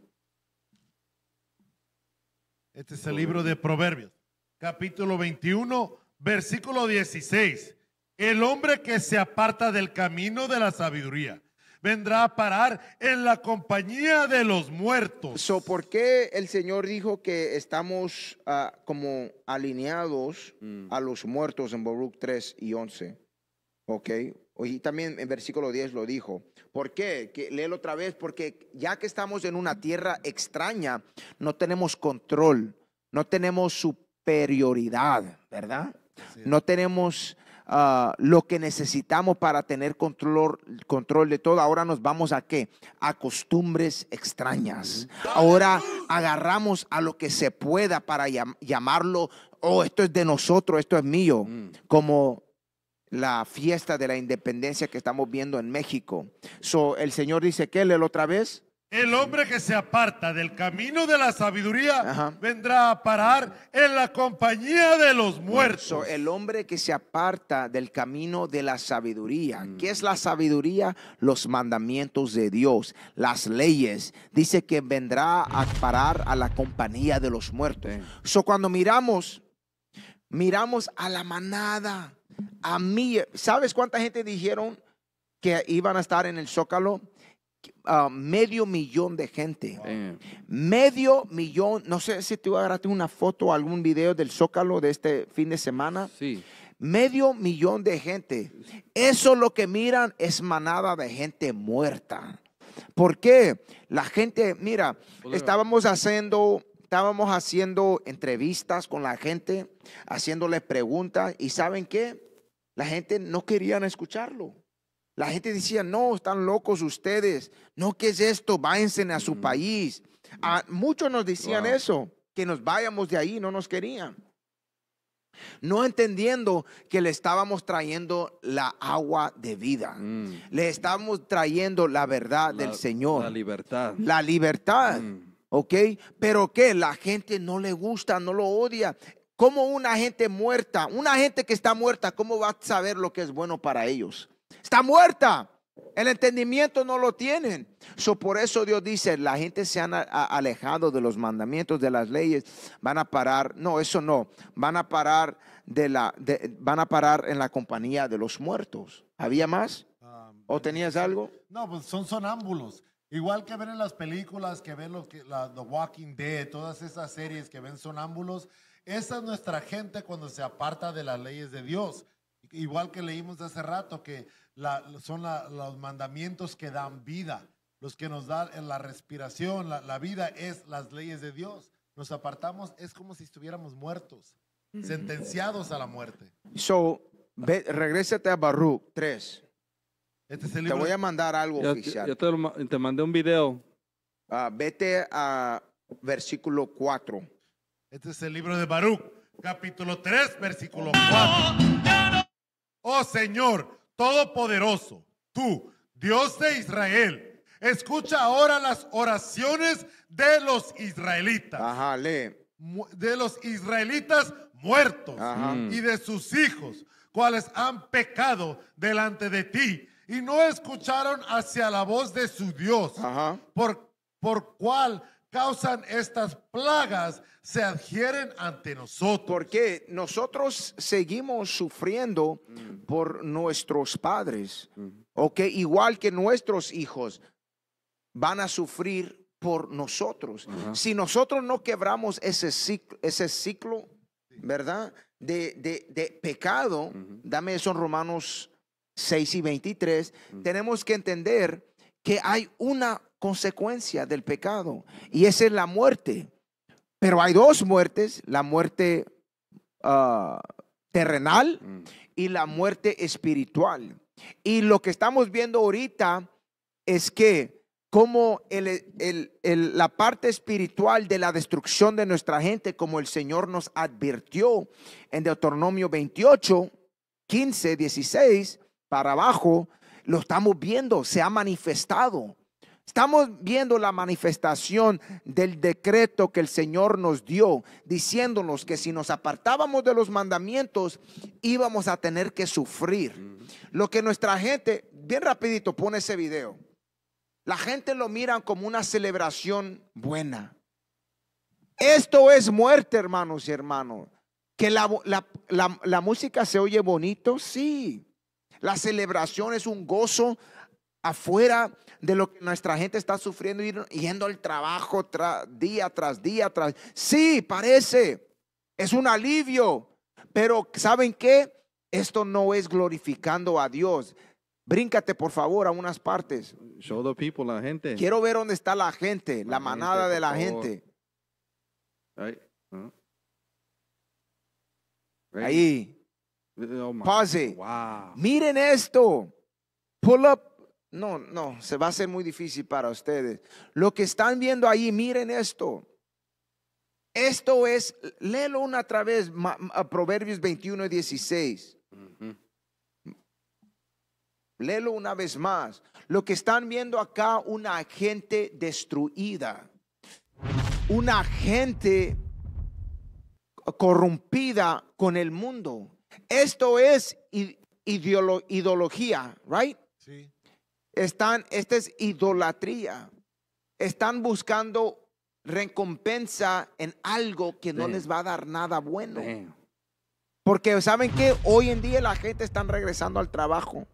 Este es el libro de Proverbios, capítulo 21, versículo 16. El hombre que se aparta del camino de la sabiduría vendrá a parar en la compañía de los muertos. So, ¿Por qué el Señor dijo que estamos ah, como alineados mm. a los muertos en Baruch 3 y 11? Ok. Y también en versículo 10 lo dijo. ¿Por qué? Que, léelo otra vez. Porque ya que estamos en una tierra extraña, no tenemos control, no tenemos superioridad, ¿verdad? No tenemos Ah, lo que necesitamos para tener control, control de todo. Ahora nos vamos a qué? A costumbres extrañas. Ahora agarramos a lo que se pueda para llamarlo, oh, esto es de nosotros, esto es mío. Mm. Como la fiesta de la independencia que estamos viendo en México. So, el Señor dice, ¿qué? el otra vez. El hombre que se aparta del camino de la sabiduría vendrá a parar en la compañía de los muertos. el hombre que se aparta del camino de la sabiduría. Mm. ¿Qué es la sabiduría? Los mandamientos de Dios, las leyes. Dice que vendrá a parar a la compañía de los muertos. So, cuando miramos, miramos a la manada, a mí. ¿Sabes cuánta gente dijeron que iban a estar en el zócalo? Ah, medio millón de gente. Medio millón. No sé si tú agarraste una foto o algún video del Zócalo de este fin de semana. Sí. Medio millón de gente. Eso lo que miran es manada de gente muerta. ¿Por qué? La gente, mira, pues, eh, estábamos haciendo, estábamos haciendo entrevistas con la gente, haciéndole preguntas y ¿saben qué? La gente no quería escucharlo. La gente decía, no, están locos ustedes, no, ¿qué es esto? Váyanse a su mm. país. Ah, muchos nos decían eso, que nos vayamos de ahí, no nos querían. No entendiendo que le estábamos trayendo la agua de vida. Mm. Le estábamos trayendo la verdad del Señor. La libertad. La libertad. Mm. ¿Ok? Pero que la gente no le gusta, no lo odia. Como una gente muerta, una gente que está muerta, ¿cómo va a saber lo que es bueno para ellos? Está muerta. El entendimiento no lo tienen. So, por eso Dios dice, la gente se han alejado de los mandamientos, de las leyes, van a parar, no, eso no, van a parar, de la, van a parar en la compañía de los muertos. ¿Había más? ¿O ah, tenías algo? No, pues son sonámbulos. Igual que ven en las películas, que ven los, que, The Walking Dead, todas esas series que ven sonámbulos, esa es nuestra gente cuando se aparta de las leyes de Dios. Igual que leímos hace rato que son los mandamientos que dan vida, los que nos dan la respiración, la, vida es las leyes de Dios. Nos apartamos, es como si estuviéramos muertos, sentenciados a la muerte. So, ve, a Baruch 3. Este es el libro. Te voy a mandar algo yo, oficial. te, mandé un video. Ah, vete a versículo 4. Este es el libro de Baruch, capítulo 3, versículo 4. Oh Señor, Todopoderoso, tú, Dios de Israel, escucha ahora las oraciones de los israelitas. De los israelitas muertos y de sus hijos, cuales han pecado delante de ti y no escucharon hacia la voz de su Dios, por, por cual causan estas plagas se adhieren ante nosotros. Porque nosotros seguimos sufriendo por nuestros padres, mm. o que Igual que nuestros hijos van a sufrir por nosotros. Si nosotros no quebramos ese ciclo, ese ciclo ¿verdad? De, pecado, dame eso en Romanos 6 y 23, mm. tenemos que entender que hay una consecuencia del pecado y esa es la muerte. Pero hay dos muertes, la muerte ah, terrenal y la muerte espiritual. Y lo que estamos viendo ahorita es que como la parte espiritual de la destrucción de nuestra gente, como el Señor nos advirtió en Deuteronomio 28, 15, 16, para abajo, lo estamos viendo, se ha manifestado. Estamos viendo la manifestación del decreto que el Señor nos dio, diciéndonos que si nos apartábamos de los mandamientos, íbamos a tener que sufrir. Mm. Lo que nuestra gente, bien rapidito, pone ese video. La gente lo mira como una celebración buena. Esto es muerte, hermanos y hermanos. Que la música se oye bonito, sí. La celebración es un gozo afuera de lo que nuestra gente está sufriendo, yendo al trabajo día tras día tras. Sí, parece, es un alivio, pero ¿saben qué? Esto no es glorificando a Dios. Bríncate, por favor, a unas partes. Show the people, la gente. Quiero ver dónde está la gente, la, manada de la gente. Ahí. Oh Pase. Miren esto. Pull up no, no, se va a hacer muy difícil para ustedes. Lo que están viendo ahí, miren esto. Esto es, léelo una otra vez, Proverbios 21, 16. Léelo una vez más. Lo que están viendo acá, una gente destruida, una gente corrompida con el mundo. Esto es ideología, right? Sí. Están, esta es idolatría. Están buscando recompensa en algo que no les va a dar nada bueno. Porque saben que hoy en día la gente está regresando al trabajo.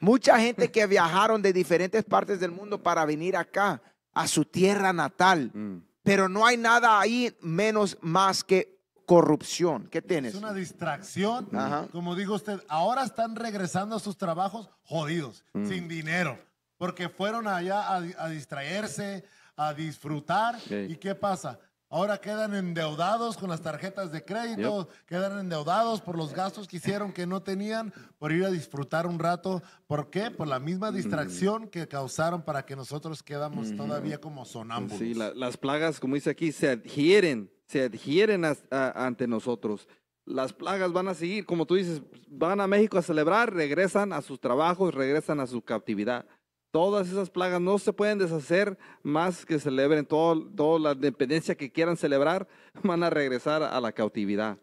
Mucha gente que viajaron de diferentes partes del mundo para venir acá, a su tierra natal. Mm. Pero no hay nada ahí menos más que corrupción. ¿Qué tienes? Es una distracción. Como dijo usted, ahora están regresando a sus trabajos jodidos, mm. sin dinero, porque fueron allá a, distraerse, a disfrutar. ¿Y qué pasa? Ahora quedan endeudados con las tarjetas de crédito, quedan endeudados por los gastos que hicieron que no tenían por ir a disfrutar un rato. ¿Por qué? Por la misma mm. distracción que causaron para que nosotros quedamos todavía como sonámbulos. Sí, las plagas, como dice aquí, se adhieren se adhieren ante nosotros. Las plagas van a seguir, como tú dices, van a México a celebrar, regresan a sus trabajos, regresan a su cautividad, Todas esas plagas no se pueden deshacer más que celebren todo, toda la dependencia que quieran celebrar, van a regresar a la cautividad.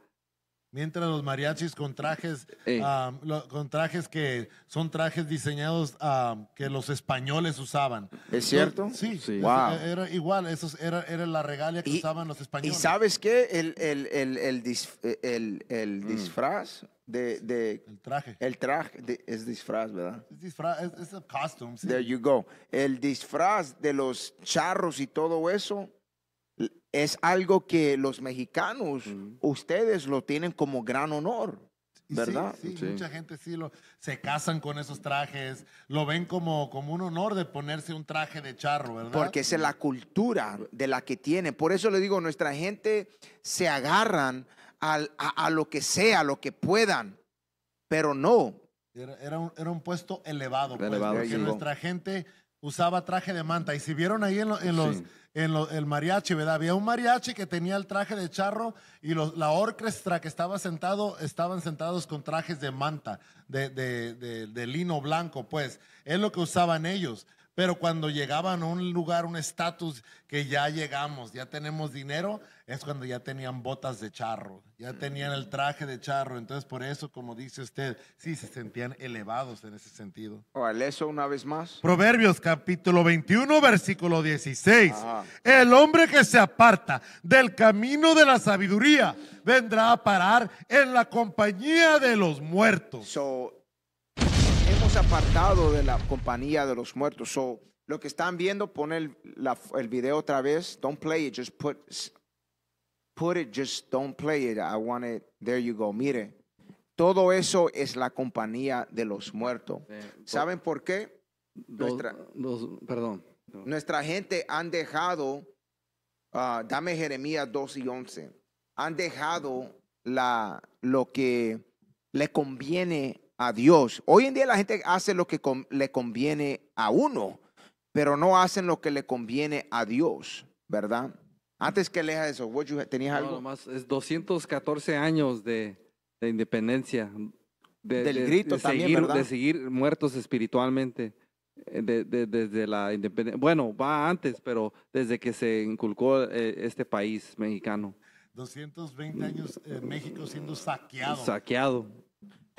Mientras los mariachis con trajes, con trajes que son trajes diseñados que los españoles usaban. ¿Es cierto? sí, Wow. E, era igual, eso era, la regalia que usaban los españoles. ¿Y sabes qué? El, el, el, el e, mm. disfraz de, de, El traje. El traje es disfraz, ¿verdad? Es disfraz, es, un costume. There you go. El disfraz de los charros y todo eso es algo que los mexicanos, mm. ustedes lo tienen como gran honor. ¿Verdad? Sí, mucha gente sí lo, se casan con esos trajes, lo ven como, como un honor de ponerse un traje de charro, ¿verdad? Porque es la cultura de la que tiene. Por eso le digo, nuestra gente se agarran a, lo que sea, a lo que puedan, pero no. Era, un, puesto elevado, pues, elevado porque nuestra gente usaba traje de manta. Y si vieron ahí en, en los, el mariachi, ¿verdad? Había un mariachi que tenía el traje de charro y los, la orquesta que estaba sentado, estaban sentados con trajes de manta, de, de, lino blanco, pues. Es lo que usaban ellos. Pero cuando llegaban a un lugar, un estatus que ya llegamos, ya tenemos dinero, es cuando ya tenían botas de charro, ya tenían el traje de charro. Entonces, por eso, como dice usted, sí se sentían elevados en ese sentido. O eso una vez más. Proverbios capítulo 21, versículo 16. El hombre que se aparta del camino de la sabiduría vendrá a parar en la compañía de los muertos apartado de la compañía de los muertos. O lo que están viendo, pon el, video otra vez. Don't play it, just put, put it, just don't play it. I want it, there you go. Mire, todo eso es la compañía de los muertos. ¿Saben por qué? nuestra, perdón. Nuestra gente han dejado, ah, dame Jeremías 2 y 11, han dejado la, lo que le conviene a Dios. Hoy en día la gente hace lo que le conviene a uno, pero no hacen lo que le conviene a Dios, ¿verdad? Antes que leas eso, ¿tenías algo? No, más es 214 años de, independencia. De, Del grito también, De seguir muertos espiritualmente eh, desde la independencia. Bueno, va antes, pero desde que se inculcó eh, este país mexicano. 220 años eh, México siendo saqueado. Saqueado.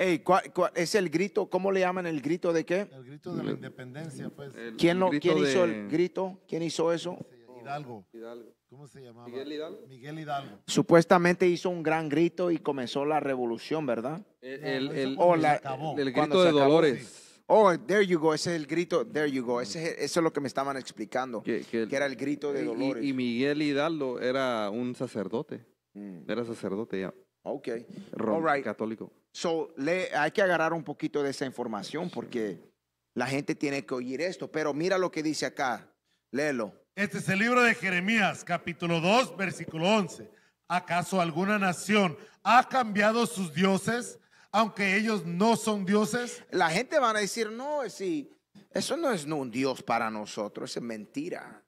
Ey, ¿cuál, es el grito? ¿Cómo le llaman el grito de qué? El grito de la independencia, pues. ¿Quién, hizo el grito? ¿Quién hizo eso? Hidalgo. ¿Cómo se llamaba? Miguel Hidalgo. Supuestamente hizo un gran grito y comenzó la revolución, ¿verdad? El, el, el grito de Dolores. Oh, there you go, ese es el grito, there you go, mm. eso es lo que me estaban explicando, que, era el grito de Dolores. Y, Miguel Hidalgo era un sacerdote, mm. era sacerdote ya. Ok. Católico. So, le, hay que agarrar un poquito de esa información porque la gente tiene que oír esto. Pero mira lo que dice acá. Léelo. Este es el libro de Jeremías, capítulo 2, versículo 11. ¿Acaso alguna nación ha cambiado sus dioses, aunque ellos no son dioses? La gente va a decir, no, sí, eso no es un dios para nosotros, es mentira.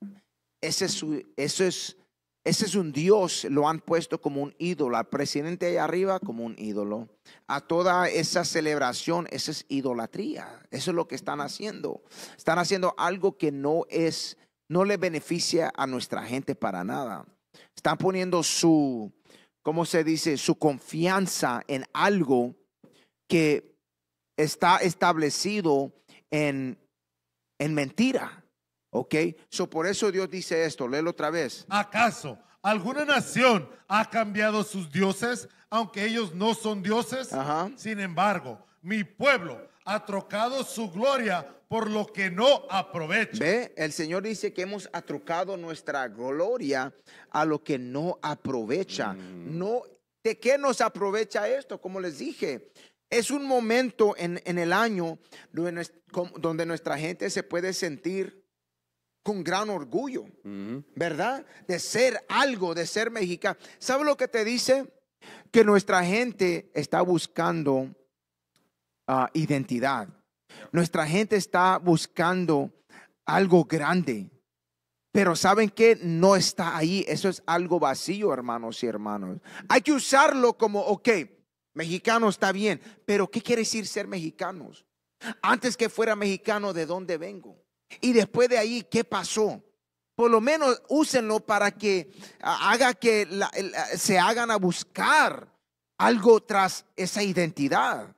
Ese es, eso es ese es un Dios, lo han puesto como un ídolo, al presidente ahí arriba como un ídolo. A toda esa celebración, esa es idolatría. Eso es lo que están haciendo. Están haciendo algo que no es, no le beneficia a nuestra gente para nada. Están poniendo su, ¿cómo se dice? Su confianza en algo que está establecido en, en mentira ¿Ok? So, por eso Dios dice esto, léelo otra vez. ¿Acaso alguna nación ha cambiado sus dioses, aunque ellos no son dioses? Sin embargo, mi pueblo ha trocado su gloria por lo que no aprovecha. Ve, el Señor dice que hemos atrocado nuestra gloria a lo que no aprovecha. Mm. No, ¿De qué nos aprovecha esto? Como les dije, es un momento en, el año donde nuestra gente se puede sentir con gran orgullo, mm. ¿verdad? De ser algo, de ser mexicano. ¿Sabe lo que te dice? Que nuestra gente está buscando ah, identidad. Nuestra gente está buscando algo grande. Pero saben que no está ahí. Eso es algo vacío, hermanos y hermanos. Hay que usarlo como, ok, mexicano está bien, pero ¿qué quiere decir ser mexicanos? Antes que fuera mexicano, ¿de dónde vengo? Y después de ahí, ¿qué pasó? Por lo menos úsenlo para que ah, haga que ah, se hagan a buscar algo tras esa identidad.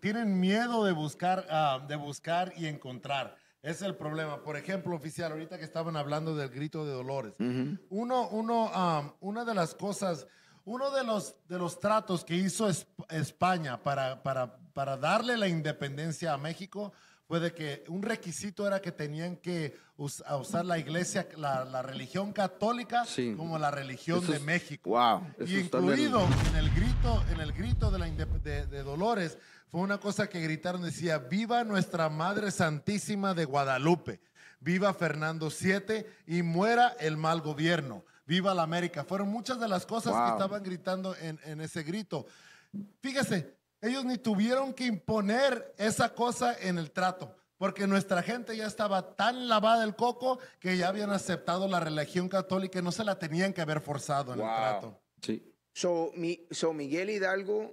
Tienen miedo de buscar, ah, de buscar y encontrar. Es el problema. Por ejemplo, oficial, ahorita que estaban hablando del grito de dolores. Uno, uno, una de las cosas, uno de los, de los tratos que hizo España para, para, para darle la independencia a México fue de que un requisito era que tenían que usar la iglesia, la, religión católica como la religión de México. y incluido en el grito, en el grito de, la de, Dolores, fue una cosa que gritaron, decía, viva nuestra Madre Santísima de Guadalupe, viva Fernando VII y muera el mal gobierno, viva la América. Fueron muchas de las cosas que estaban gritando en, en ese grito. Fíjese, ellos ni tuvieron que imponer esa cosa en el trato, porque nuestra gente ya estaba tan lavada el coco que ya habían aceptado la religión católica y no se la tenían que haber forzado en el trato. Sí. So, Miguel Hidalgo,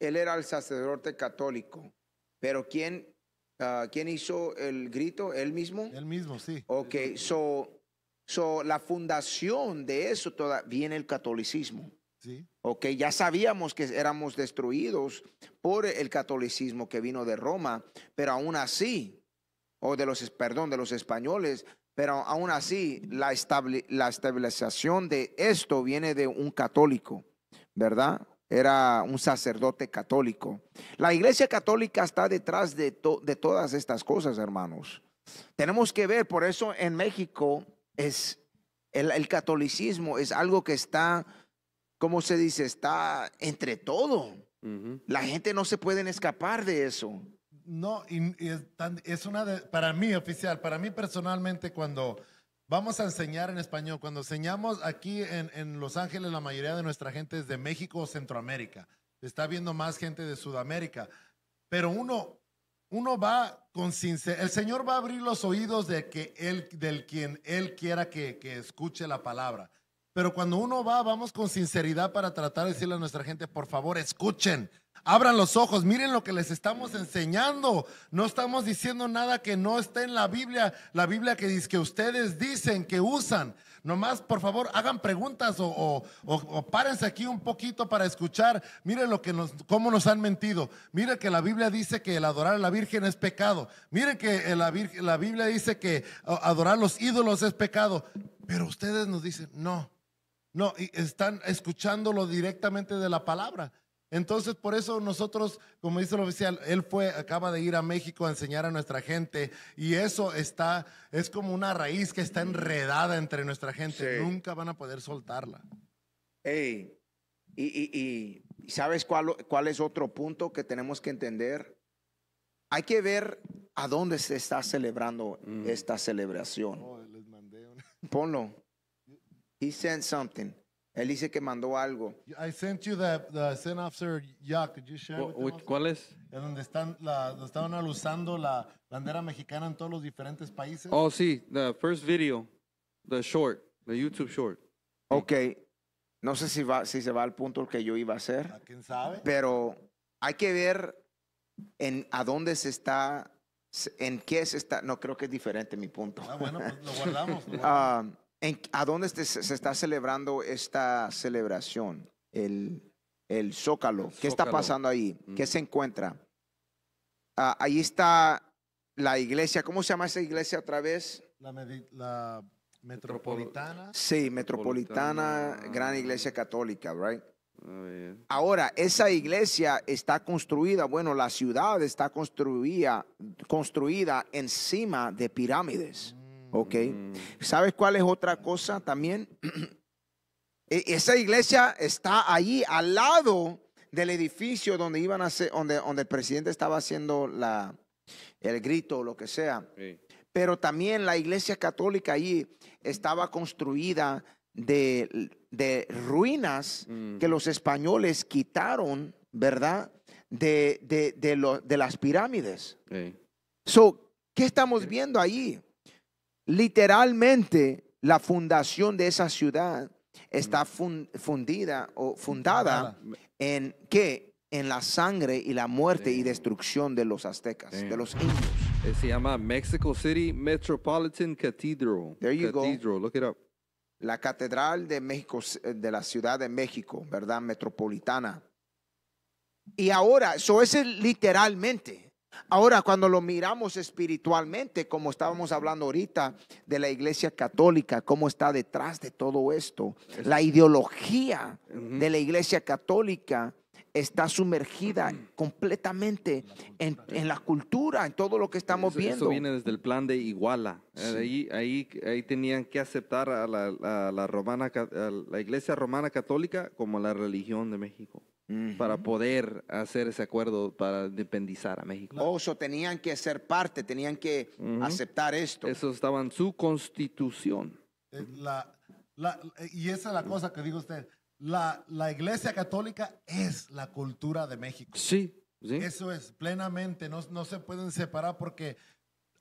él era el sacerdote católico, pero ¿quién, ah, ¿quién hizo el grito? ¿Él mismo? Él mismo, sí. Ok, so, so la fundación de eso toda, viene el catolicismo. Ok, ya sabíamos que éramos destruidos por el catolicismo que vino de Roma, pero aún así, o de los, perdón, de los españoles, pero aún así la, la estabilización de esto viene de un católico, ¿verdad? Era un sacerdote católico. La iglesia católica está detrás de, de todas estas cosas, hermanos. Tenemos que ver, por eso en México es el, el catolicismo es algo que está como se dice, está entre todo. La gente no se pueden escapar de eso. No, y, es, una de, para mí oficial, para mí personalmente cuando vamos a enseñar en español, cuando enseñamos aquí en, Los Ángeles, la mayoría de nuestra gente es de México o Centroamérica. Está viendo más gente de Sudamérica. Pero uno, uno va con sinceridad. El Señor va a abrir los oídos de que él, del quien Él quiera que, que escuche la palabra. Pero cuando uno va, vamos con sinceridad para tratar de decirle a nuestra gente, por favor, escuchen, abran los ojos, miren lo que les estamos enseñando. No estamos diciendo nada que no esté en la Biblia, la Biblia que, dice, que ustedes dicen, que usan. Nomás, por favor, hagan preguntas o, párense aquí un poquito para escuchar. Miren lo que nos, cómo nos han mentido. Miren que la Biblia dice que el adorar a la Virgen es pecado. Miren que eh, la, la Biblia dice que eh, adorar a los ídolos es pecado. Pero ustedes nos dicen, no, no, están escuchándolo directamente de la palabra. Entonces, por eso nosotros, como dice el oficial, él fue, acaba de ir a México a enseñar a nuestra gente y eso está, es como una raíz que está enredada entre nuestra gente. Nunca van a poder soltarla. y, ¿sabes cuál, cuál es otro punto que tenemos que entender? Hay que ver a dónde se está celebrando mm. esta celebración. Oh, les Ponlo. He sent something. Él dice que mandó algo. I sent you the officer ¿Cuál es? En donde están la, donde estaban la bandera mexicana en todos los diferentes países. Oh, sí, the first video, the short, the YouTube short. Okay, no sé si, va, si se va al punto que yo iba a hacer. pero hay que ver en a dónde se está, en qué se está, no creo que es diferente mi punto. Ah, bueno, pues guardamos. Ah, ¿A dónde se, está celebrando esta celebración? El, el Zócalo. ¿Qué está pasando ahí? ¿Qué mm. se encuentra? Ah, ahí está la iglesia. ¿Cómo se llama esa iglesia otra vez? La, metropolitana. Sí, metropolitana, gran iglesia católica, right? Ah, Ahora, esa iglesia está construida, bueno, la ciudad está construida, construida encima de pirámides. Mm. ¿Ok? Mm. ¿Sabes cuál es otra cosa también? E, esa iglesia está ahí al lado del edificio donde iban a hacer, donde, donde el presidente estaba haciendo la, el grito o lo que sea. Pero también la iglesia católica allí estaba construida de, de ruinas mm. que los españoles quitaron, ¿verdad? De, de, de las pirámides. So, ¿Qué estamos viendo allí? Literalmente, la fundación de esa ciudad está mm. fundida o fundada en qué? En la sangre y la muerte y destrucción de los aztecas, de los indios. Eh, se llama Mexico City Metropolitan Cathedral. There you go. Look it up. La catedral de México, de la ciudad de México, ¿verdad? Metropolitana. Y ahora, eso es literalmente Ahora, cuando lo miramos espiritualmente, como estábamos hablando ahorita de la iglesia católica, cómo está detrás de todo esto, la ideología de la iglesia católica está sumergida completamente en, la cultura, en todo lo que estamos viendo. Eso viene desde el plan de Iguala. Eh, ahí, ahí, tenían que aceptar romana, a la iglesia romana católica como la religión de México para poder hacer ese acuerdo para independizar a México. Oso, oh, tenían que ser parte, tenían que aceptar esto. Eso estaba en su constitución. Eh, la, la, y esa es la cosa que digo usted. La, la iglesia católica es la cultura de México. Sí, sí. Eso es, plenamente. No, no se pueden separar porque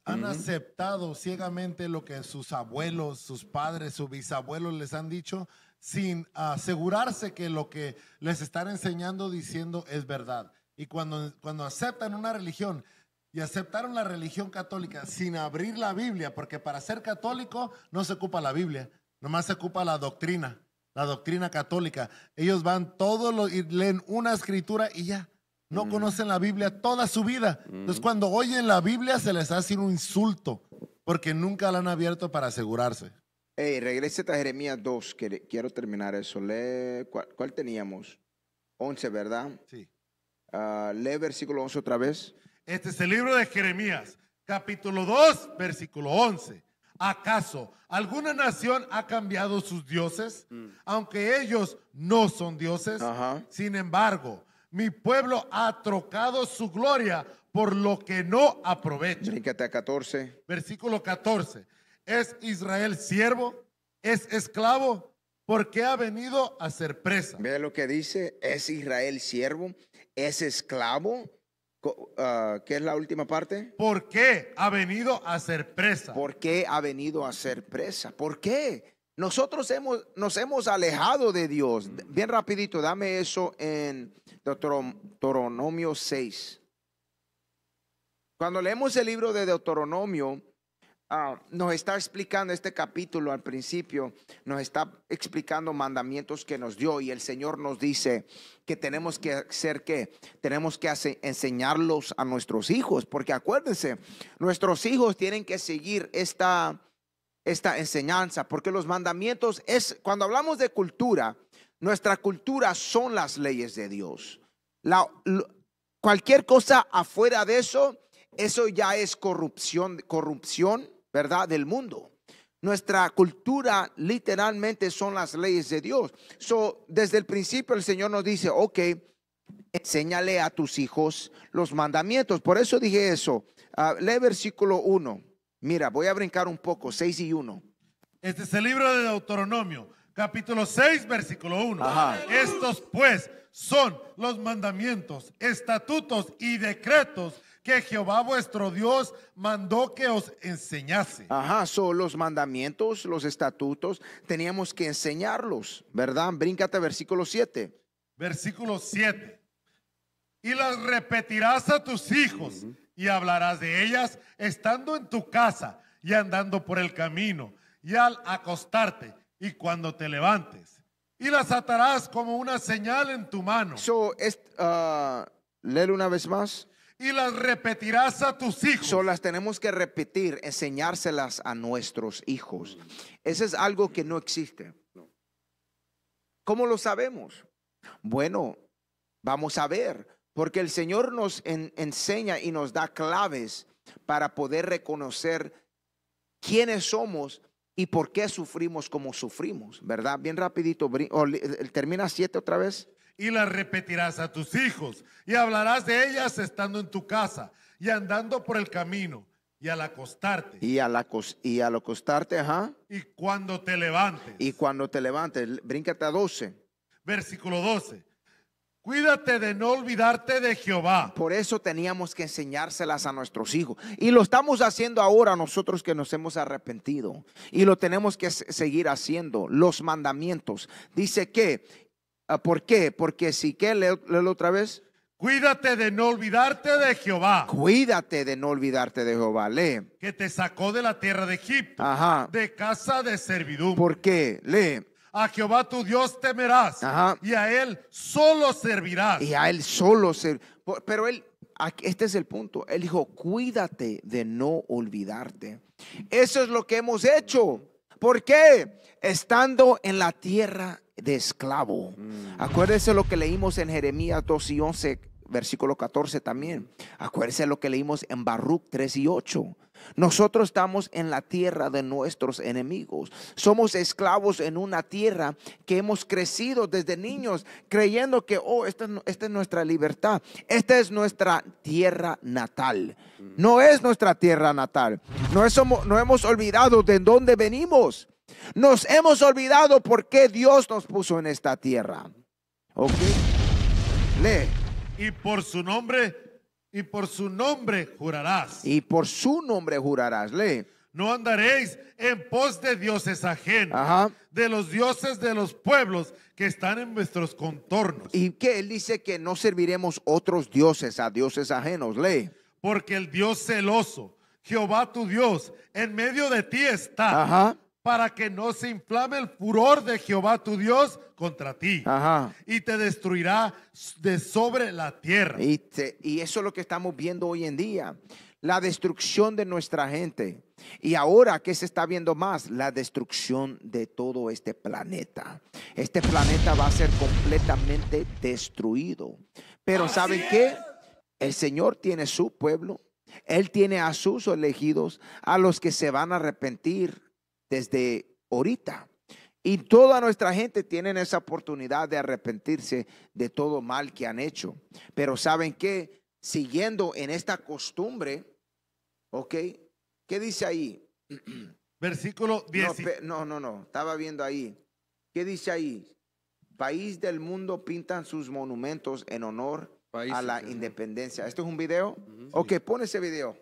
han aceptado ciegamente lo que sus abuelos, sus padres, sus bisabuelos les han dicho sin asegurarse que lo que les están enseñando diciendo es verdad. Y cuando, cuando aceptan una religión y aceptaron la religión católica sin abrir la Biblia, porque para ser católico no se ocupa la Biblia, nomás se ocupa la doctrina, la doctrina católica. Ellos van todos y leen una escritura y ya. No mm. conocen la Biblia toda su vida. Entonces mm. cuando oyen la Biblia se les hace un insulto porque nunca la han abierto para asegurarse. Hey, regrese a Jeremías 2, quiero terminar eso. Lee, ¿cuál, teníamos? 11, ¿verdad? Sí. Ah, lee versículo 11 otra vez. Este es el libro de Jeremías, capítulo 2, versículo 11. ¿Acaso alguna nación ha cambiado sus dioses? Mm. Aunque ellos no son dioses, sin embargo, mi pueblo ha trocado su gloria por lo que no aprovecha. Bríncate a 14. Versículo 14. ¿Es Israel siervo? ¿Es esclavo? Porque ha venido a ser presa. Mira lo que dice, ¿es Israel siervo? ¿Es esclavo? Ah, ¿Qué es la última parte? ¿Por qué ha venido a ser presa? ¿Por qué ha venido a ser presa? ¿Por qué? Nosotros hemos, nos hemos alejado de Dios. Bien rapidito, dame eso en Deuteronomio 6. Cuando leemos el libro de Deuteronomio, Ah, nos está explicando este capítulo al principio, nos está explicando mandamientos que nos dio y el Señor nos dice que tenemos que hacer que tenemos que enseñarlos a nuestros hijos, porque acuérdense, nuestros hijos tienen que seguir esta esta enseñanza, porque los mandamientos es cuando hablamos de cultura, nuestra cultura son las leyes de Dios. La, cualquier cosa afuera de eso, eso ya es corrupción, corrupción ¿verdad? Del mundo. Nuestra cultura literalmente son las leyes de Dios. So, desde el principio el Señor nos dice, ok, enséñale a tus hijos los mandamientos. Por eso dije eso. Ah, lee versículo 1. Mira, voy a brincar un poco, 6 y 1. Este es el libro de Deuteronomio, capítulo 6, versículo 1. Estos pues son los mandamientos, estatutos y decretos que Jehová vuestro Dios mandó que os enseñase. Ajá, son los mandamientos, los estatutos, teníamos que enseñarlos, ¿verdad? Bríncate versículo 7. Versículo 7. Y las repetirás a tus hijos y hablarás de ellas estando en tu casa y andando por el camino y al acostarte y cuando te levantes. Y las atarás como una señal en tu mano. So, es ah, leer una vez más y las repetirás a tus hijos. las tenemos que repetir, enseñárselas a nuestros hijos. Ese es algo que no existe. ¿Cómo lo sabemos? Bueno, vamos a ver, porque el Señor nos enseña y nos da claves para poder reconocer quiénes somos y por qué sufrimos como sufrimos, ¿verdad? Bien rapidito, oh, eh, termina siete otra vez y las repetirás a tus hijos y hablarás de ellas estando en tu casa y andando por el camino y al acostarte. Y al, y acostarte, ajá. Y cuando te levantes. Y cuando te levantes, bríncate a 12. Versículo 12. Cuídate de no olvidarte de Jehová. Por eso teníamos que enseñárselas a nuestros hijos. Y lo estamos haciendo ahora nosotros que nos hemos arrepentido. Y lo tenemos que seguir haciendo. Los mandamientos. Dice que Ah, ¿Por qué? Porque si que, leo otra vez. Cuídate de no olvidarte de Jehová. Cuídate de no olvidarte de Jehová. Lee. Que te sacó de la tierra de Egipto. Ajá. De casa de servidumbre. ¿Por qué? Lee. A Jehová tu Dios temerás. Ajá. Y a Él solo servirás. Y a Él solo servirás. Pero Él, este es el punto. Él dijo, cuídate de no olvidarte. Eso es lo que hemos hecho. ¿Por qué? Estando en la tierra de esclavo. Mm. Acuérdese lo que leímos en Jeremías 2 y 11, versículo 14 también. Acuérdese lo que leímos en Baruch 3 y 8. Nosotros estamos en la tierra de nuestros enemigos. Somos esclavos en una tierra que hemos crecido desde niños creyendo que, oh, esta, es nuestra libertad. Esta es nuestra tierra natal. Mm. No es nuestra tierra natal. No, no hemos olvidado de dónde venimos. Nos hemos olvidado por qué Dios nos puso en esta tierra. ¿Ok? Lee. Y por su nombre, y por su nombre jurarás. Y por su nombre jurarás. Lee. No andaréis en pos de dioses ajenos, de los dioses de los pueblos que están en vuestros contornos. Y que él dice que no serviremos otros dioses a dioses ajenos. Lee. Porque el Dios celoso, Jehová tu Dios, en medio de ti está. Ajá para que no se inflame el furor de Jehová tu Dios contra ti. Y te destruirá de sobre la tierra. Y, eso es lo que estamos viendo hoy en día, la destrucción de nuestra gente. Y ahora, ¿qué se está viendo más? La destrucción de todo este planeta. Este planeta va a ser completamente destruido. Pero ¿saben qué? El Señor tiene su pueblo. Él tiene a sus elegidos, a los que se van a arrepentir, desde ahorita. Y toda nuestra gente tiene esa oportunidad de arrepentirse de todo mal que han hecho. Pero saben que siguiendo en esta costumbre, ¿ok? ¿Qué dice ahí? Versículo 10. No, no, no, estaba viendo ahí. ¿Qué dice ahí? País del mundo pintan sus monumentos en honor a la independencia. ¿Esto es un video? o Ok, pon ese video.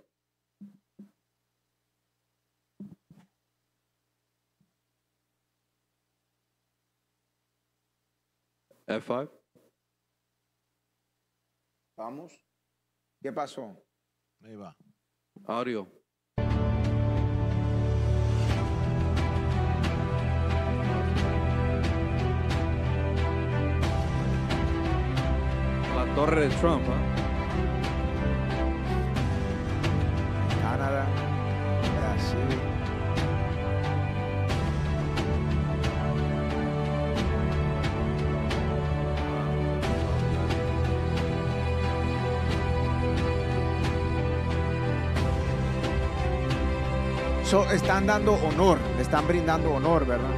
F5. Vamos. ¿Qué pasó? Ahí va. Audio. La torre de Trump, ¿eh? Canadá, Brasil. están dando honor, le están brindando honor, ¿verdad?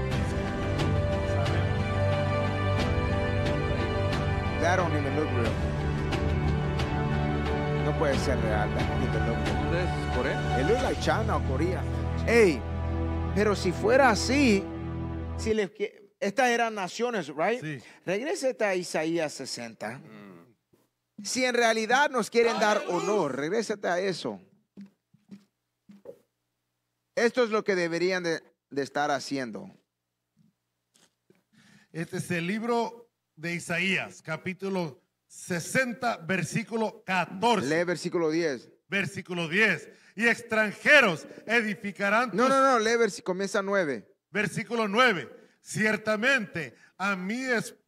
No puede ser real. ¿Dónde es? ¿Corea? China o Corea. Hey, pero si fuera así, si estas eran naciones, right? Regrese a Isaías 60. Mm. Si en realidad nos quieren dar honor, regrésate a eso. Esto es lo que deberían de, estar haciendo. Este es el libro de Isaías, capítulo 60, versículo 14. Lee versículo 10. Versículo 10. Y extranjeros edificarán. No, no, no, lee versículo, comienza 9. Versículo 9. Ciertamente a mí,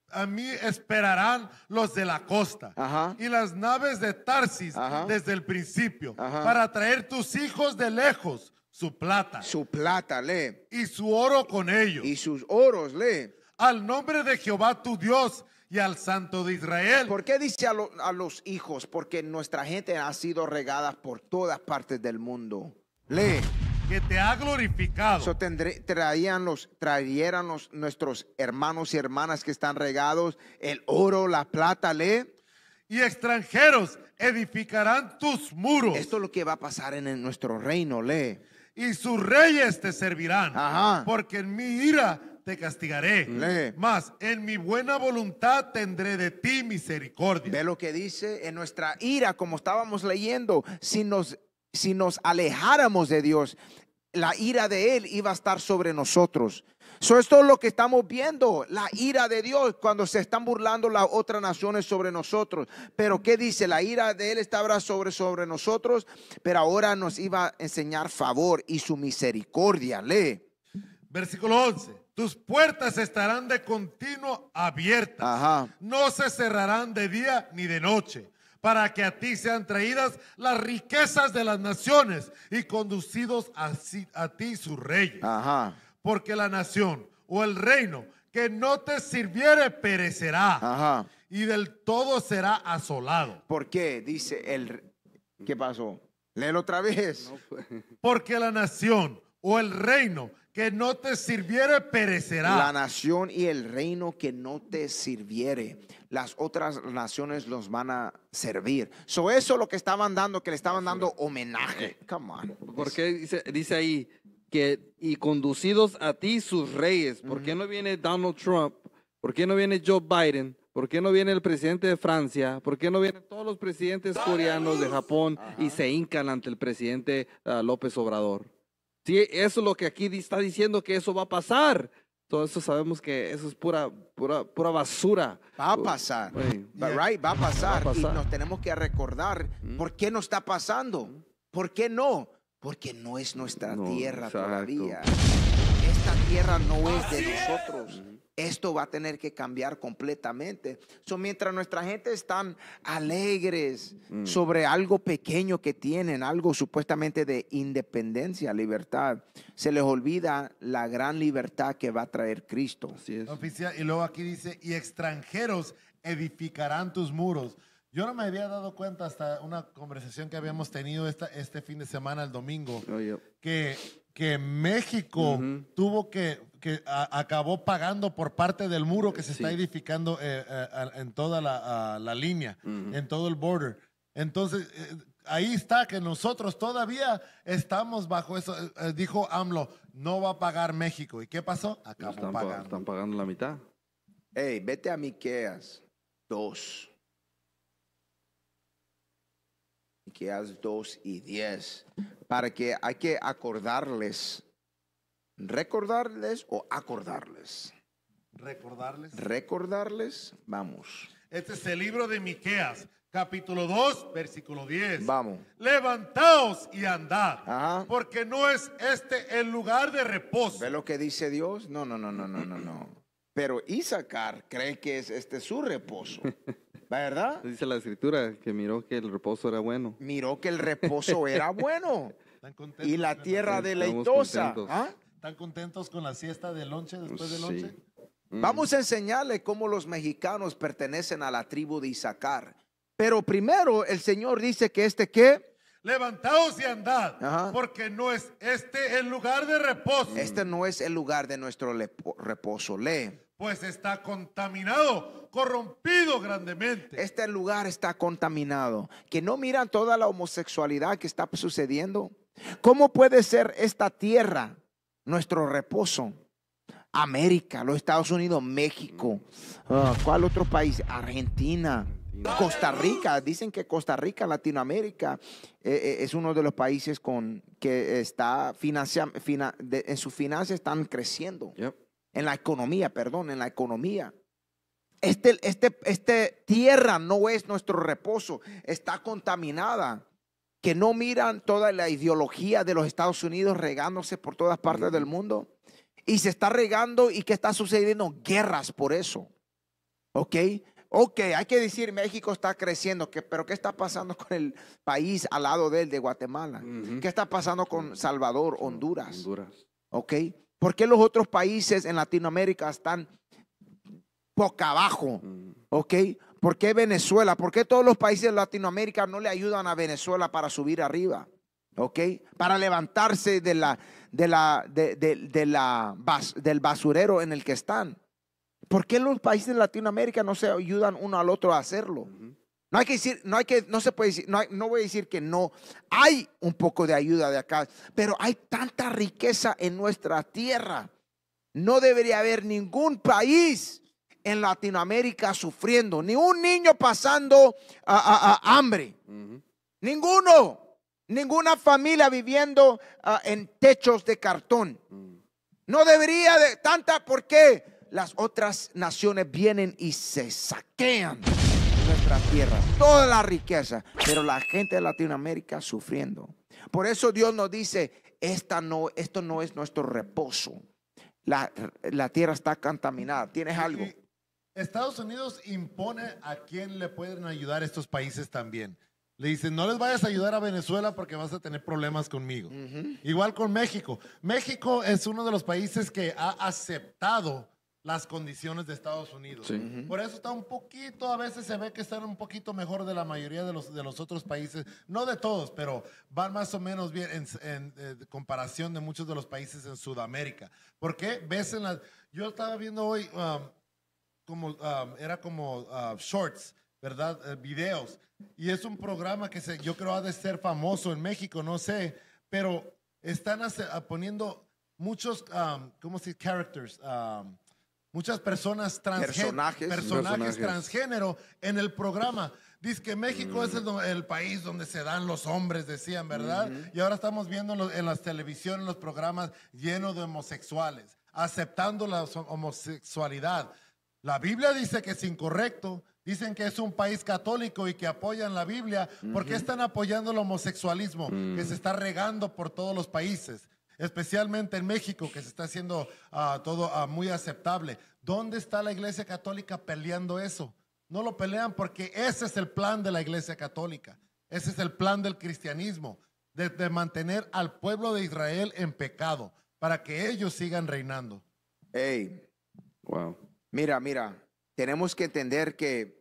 a mí esperarán los de la costa y las naves de Tarsis desde el principio para traer tus hijos de lejos su plata. Su plata, le. Y su oro con ellos. Y sus oros, le. Al nombre de Jehová tu Dios y al Santo de Israel. ¿Por qué dice a, los hijos? Porque nuestra gente ha sido regada por todas partes del mundo. Le. Que te ha glorificado. tendré traían los, traerían los, nuestros hermanos y hermanas que están regados el oro, la plata, le. Y extranjeros edificarán tus muros. Esto es lo que va a pasar en, en nuestro reino, lee y sus reyes te servirán, porque en mi ira te castigaré. Mas en mi buena voluntad tendré de ti misericordia. Ve lo que dice en nuestra ira, como estábamos leyendo, si nos, si nos alejáramos de Dios, la ira de Él iba a estar sobre nosotros. So, esto es lo que estamos viendo, la ira de Dios cuando se están burlando las otras naciones sobre nosotros. Pero ¿qué dice? La ira de Él estaba sobre, sobre nosotros, pero ahora nos iba a enseñar favor y su misericordia. Lee. Versículo 11. Tus puertas estarán de continuo abiertas. No se cerrarán de día ni de noche para que a ti sean traídas las riquezas de las naciones y conducidos a, a ti sus reyes. Ajá porque la nación o el reino que no te sirviere perecerá. Y del todo será asolado. ¿Por qué? Dice el... ¿Qué pasó? Léelo otra vez. Pues. Porque la nación o el reino que no te sirviere perecerá. La nación y el reino que no te sirviere, las otras naciones los van a servir. So eso es lo que estaban dando, que le estaban dando homenaje. Come on. Porque dice, dice ahí, y conducidos a ti sus reyes. ¿Por qué no viene Donald Trump? ¿Por qué no viene Joe Biden? ¿Por qué no viene el presidente de Francia? ¿Por qué no vienen todos los presidentes coreanos de Japón y se hincan ante el presidente ah, López Obrador? Sí, eso es lo que aquí está diciendo que eso va a pasar. Todo eso sabemos que eso es pura, pura, pura basura. Va a pasar. right, va a pasar. Y nos tenemos que recordar mm. por qué no está pasando. ¿Por qué no? porque no es nuestra tierra todavía. Esta tierra no es de nosotros. Esto va a tener que cambiar completamente. Son mientras nuestra gente están alegres mm. sobre algo pequeño que tienen, algo supuestamente de independencia, libertad, se les olvida la gran libertad que va a traer Cristo. Así es. Oficial, y luego aquí dice, y extranjeros edificarán tus muros. Yo no me había dado cuenta hasta una conversación que habíamos tenido esta, este fin de semana, el domingo, oh, que, que México tuvo que, que acabó pagando por parte del muro que se está edificando eh, eh, en toda la, línea, en todo el border. Entonces, eh, ahí está que nosotros todavía estamos bajo eso. dijo AMLO, no va a pagar México. ¿Y qué pasó? Pues acabó están pagando. están pagando la mitad. Hey, vete a Miqueas Dos... Miqueas 2 y 10, para que hay que acordarles, recordarles o acordarles. Recordarles. Recordarles, vamos. Este es el libro de Miqueas, capítulo 2, versículo 10. Vamos. Levantaos y andad, porque no es este el lugar de reposo. ¿Ve lo que dice Dios? No, no, no, no, no, no, no. Pero Isaacar cree que es este su reposo. ¿Verdad? Dice la escritura que miró que el reposo era bueno. Miró que el reposo era bueno. y la tierra deleitosa. ¿Ah? ¿Están contentos con la siesta de lonche después del lonche? Mm. Vamos a enseñarle cómo los mexicanos pertenecen a la tribu de Isaacar. Pero primero el Señor dice que este qué? Levantaos y andad, porque no es este el lugar de reposo. Este no es el lugar de nuestro reposo. Lee pues está contaminado, corrompido grandemente. Este lugar está contaminado. Que no miran toda la homosexualidad que está sucediendo. ¿Cómo puede ser esta tierra nuestro reposo? América, los Estados Unidos, México, ah, ¿cuál otro país? Argentina, Costa Rica. Dicen que Costa Rica, Latinoamérica, eh, eh, es uno de los países con que está financiando en su finanzas están creciendo en la economía, perdón, en la economía. Este, este, este tierra no es nuestro reposo, está contaminada. Que no miran toda la ideología de los Estados Unidos regándose por todas partes del mundo. Y se está regando y que está sucediendo guerras por eso. ¿Ok? ok, hay que decir México está creciendo, pero ¿qué está pasando con el país al lado de él, de Guatemala? ¿Qué está pasando con Salvador, Honduras? Honduras. Ok, ¿Por qué los otros países en Latinoamérica están poca abajo? Mm. ¿Ok? ¿Por qué Venezuela? ¿Por qué todos los países de Latinoamérica no le ayudan a Venezuela para subir arriba? ¿Ok? Para levantarse del basurero en el que están. ¿Por qué los países de Latinoamérica no se ayudan uno al otro a hacerlo? No hay que decir, no hay que, no se puede decir, no, no voy a decir que no. Hay un poco de ayuda de acá, pero hay tanta riqueza en nuestra tierra. No debería haber ningún país en Latinoamérica sufriendo, ni un niño pasando a, hambre. Ninguno, ninguna familia viviendo ah, en techos de cartón. Mm. No debería de tanta porque las otras naciones vienen y se saquean. Nuestra tierra, toda la riqueza, pero la gente de Latinoamérica sufriendo. Por eso Dios nos dice, esta no, esto no es nuestro reposo. La, la tierra está contaminada. ¿Tienes algo? Estados Unidos impone a quién le pueden ayudar estos países también. Le dicen, no les vayas a ayudar a Venezuela porque vas a tener problemas conmigo. Igual con México. México es uno de los países que ha aceptado las condiciones de Estados Unidos. Por eso está un poquito, a veces se ve que están un poquito mejor de la mayoría de los, de los otros países, no de todos, pero van más o menos bien en, eh, comparación de muchos de los países en Sudamérica. qué ves en las... Yo estaba viendo hoy um, como, um, era como uh, shorts, ¿verdad? Eh, videos. Y es un programa que se, yo creo ha de ser famoso en México, no sé, pero están ah, poniendo muchos, um, ¿cómo se dice? Characters muchas personas transgénero. Personajes. transgénero en el programa. Dice que México es el, país donde se dan los hombres, decían, ¿verdad? Y ahora estamos viendo en, las televisiones, los programas llenos de homosexuales, aceptando la homosexualidad. La Biblia dice que es incorrecto, Dicen que es un país católico y que apoyan la Biblia. ¿Por qué están apoyando el homosexualismo que se mm. está regando por todos los países? especialmente en México, que se está haciendo ah, todo ah, muy aceptable. ¿Dónde está la Iglesia Católica peleando eso? No lo pelean porque ese es el plan de la Iglesia Católica, ese es el plan del cristianismo, de, mantener al pueblo de Israel en pecado para que ellos sigan reinando. ¡Ey! wow. Mira, mira, tenemos que entender que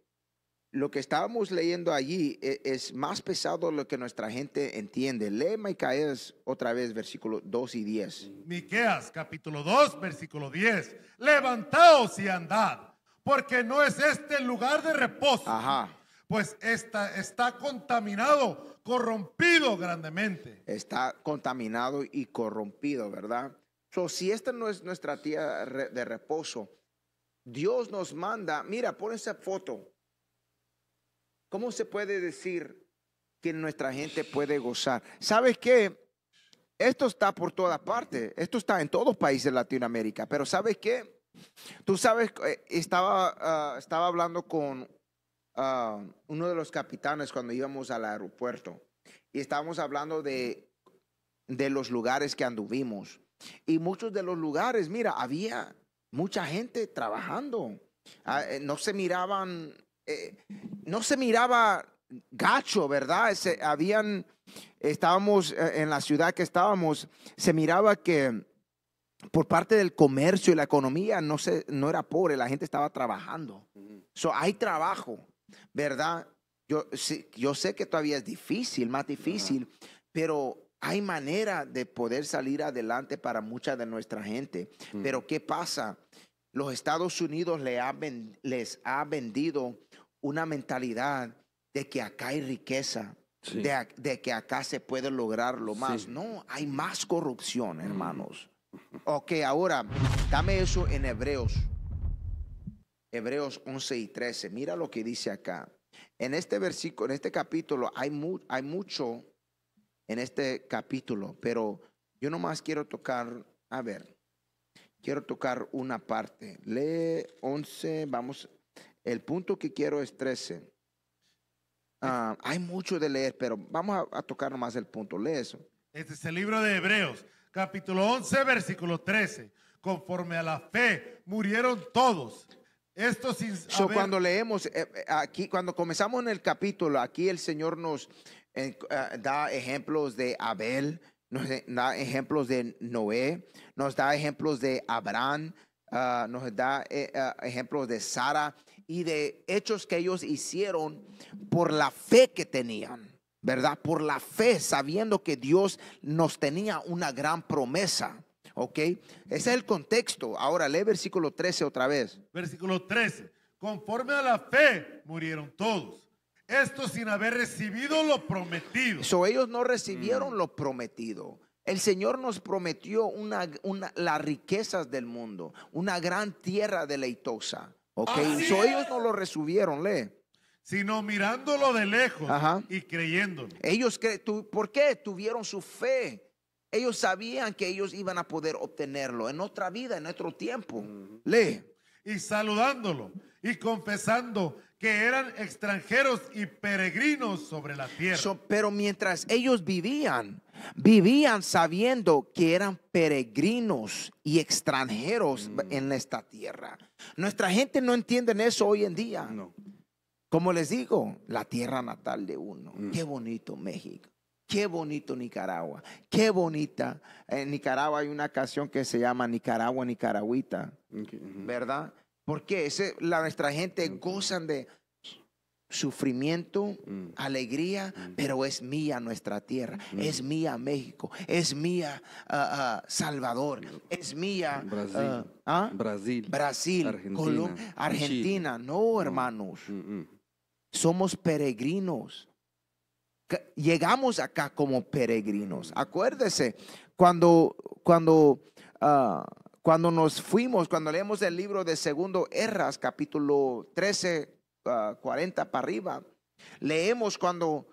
lo que estábamos leyendo allí e, es, más pesado lo que nuestra gente entiende. Lee Micaías otra vez, versículo 2 y 10. Miqueas, capítulo 2, versículo 10. Levantaos y andad, porque no es este el lugar de reposo. Pues está, está contaminado, corrompido grandemente. Está contaminado y corrompido, ¿verdad? So, si esta no es nuestra tía de reposo, Dios nos manda, mira, pon esa foto ¿Cómo se puede decir que nuestra gente puede gozar? ¿Sabes qué? Esto está por todas partes, esto está en todos los países de Latinoamérica, pero ¿sabes qué? Tú sabes, eh, estaba, ah, estaba hablando con ah, uno de los capitanes cuando íbamos al aeropuerto y estábamos hablando de, de los lugares que anduvimos. Y muchos de los lugares, mira, había mucha gente trabajando, ah, eh, no se miraban eh, no se miraba gacho, ¿verdad? habían, estábamos eh, en la ciudad que estábamos, se miraba que por parte del comercio y la economía no, se, no era pobre, la gente estaba trabajando. So, hay trabajo, ¿verdad? Yo, yo sé que todavía es difícil, más difícil, pero hay manera de poder salir adelante para mucha de nuestra gente. Pero ¿qué pasa? Los Estados Unidos les ha vendido una mentalidad de que acá hay riqueza, de, que acá se puede lograr lo más. No, hay más corrupción, hermanos. Mm. Ok, ahora, dame eso en Hebreos. Hebreos 11 y 13. Mira lo que dice acá. En este versículo, en este capítulo, hay, hay mucho en este capítulo, pero yo nomás quiero tocar, a ver, quiero tocar una parte. Lee 11, vamos el punto que quiero es 13. Ah, hay mucho de leer, pero vamos a, tocar nomás el punto. Lee eso. Este es el libro de Hebreos, capítulo 11, versículo 13. Conforme a la fe murieron todos. Esto sin Cuando leemos eh, eh, aquí, cuando comenzamos en el capítulo, aquí el Señor nos ah, da ejemplos de Abel, nos da ejemplos de Noé, nos da ejemplos de Abraham, ah, nos da eh, ejemplos de Sara y de hechos que ellos hicieron por la fe que tenían, ¿verdad? Por la fe, sabiendo que Dios nos tenía una gran promesa. ¿Ok? Ese es el contexto. Ahora lee versículo 13 otra vez. Versículo 13. Conforme a la fe murieron todos. Esto sin haber recibido lo prometido. So, ellos no recibieron mm. lo prometido. El Señor nos prometió una, una, las riquezas del mundo, una gran tierra deleitosa. Ok, ah, so ellos no lo recibieron, lee. Sino mirándolo de lejos y creyéndolo. Ellos, que ¿por qué? Tuvieron su fe. Ellos sabían que ellos iban a poder obtenerlo en otra vida, en nuestro tiempo. Lee. Y saludándolo y confesando que eran extranjeros y peregrinos sobre la tierra. pero mientras ellos vivían, vivían sabiendo que eran peregrinos y extranjeros mm. en esta tierra. Nuestra gente no entiende eso hoy en día. No. Como les digo, la tierra natal de uno. Mm. Qué bonito México. Qué bonito Nicaragua. Qué bonita. En eh, Nicaragua hay una canción que se llama Nicaragua, Nicaragüita. ¿Verdad? Porque la, nuestra gente gozan de sufrimiento, mm. alegría, mm. pero es mía nuestra tierra, mm. es mía México, es mía ah, ah, Salvador, es mía ah, Brasil, Brasil, Argentina, Argentina. No, hermanos, somos peregrinos. Llegamos acá como peregrinos. Acuérdese, cuando, cuando cuando nos fuimos, cuando leemos el libro de Segundo Erras, capítulo 13, 40 ah, para arriba, leemos cuando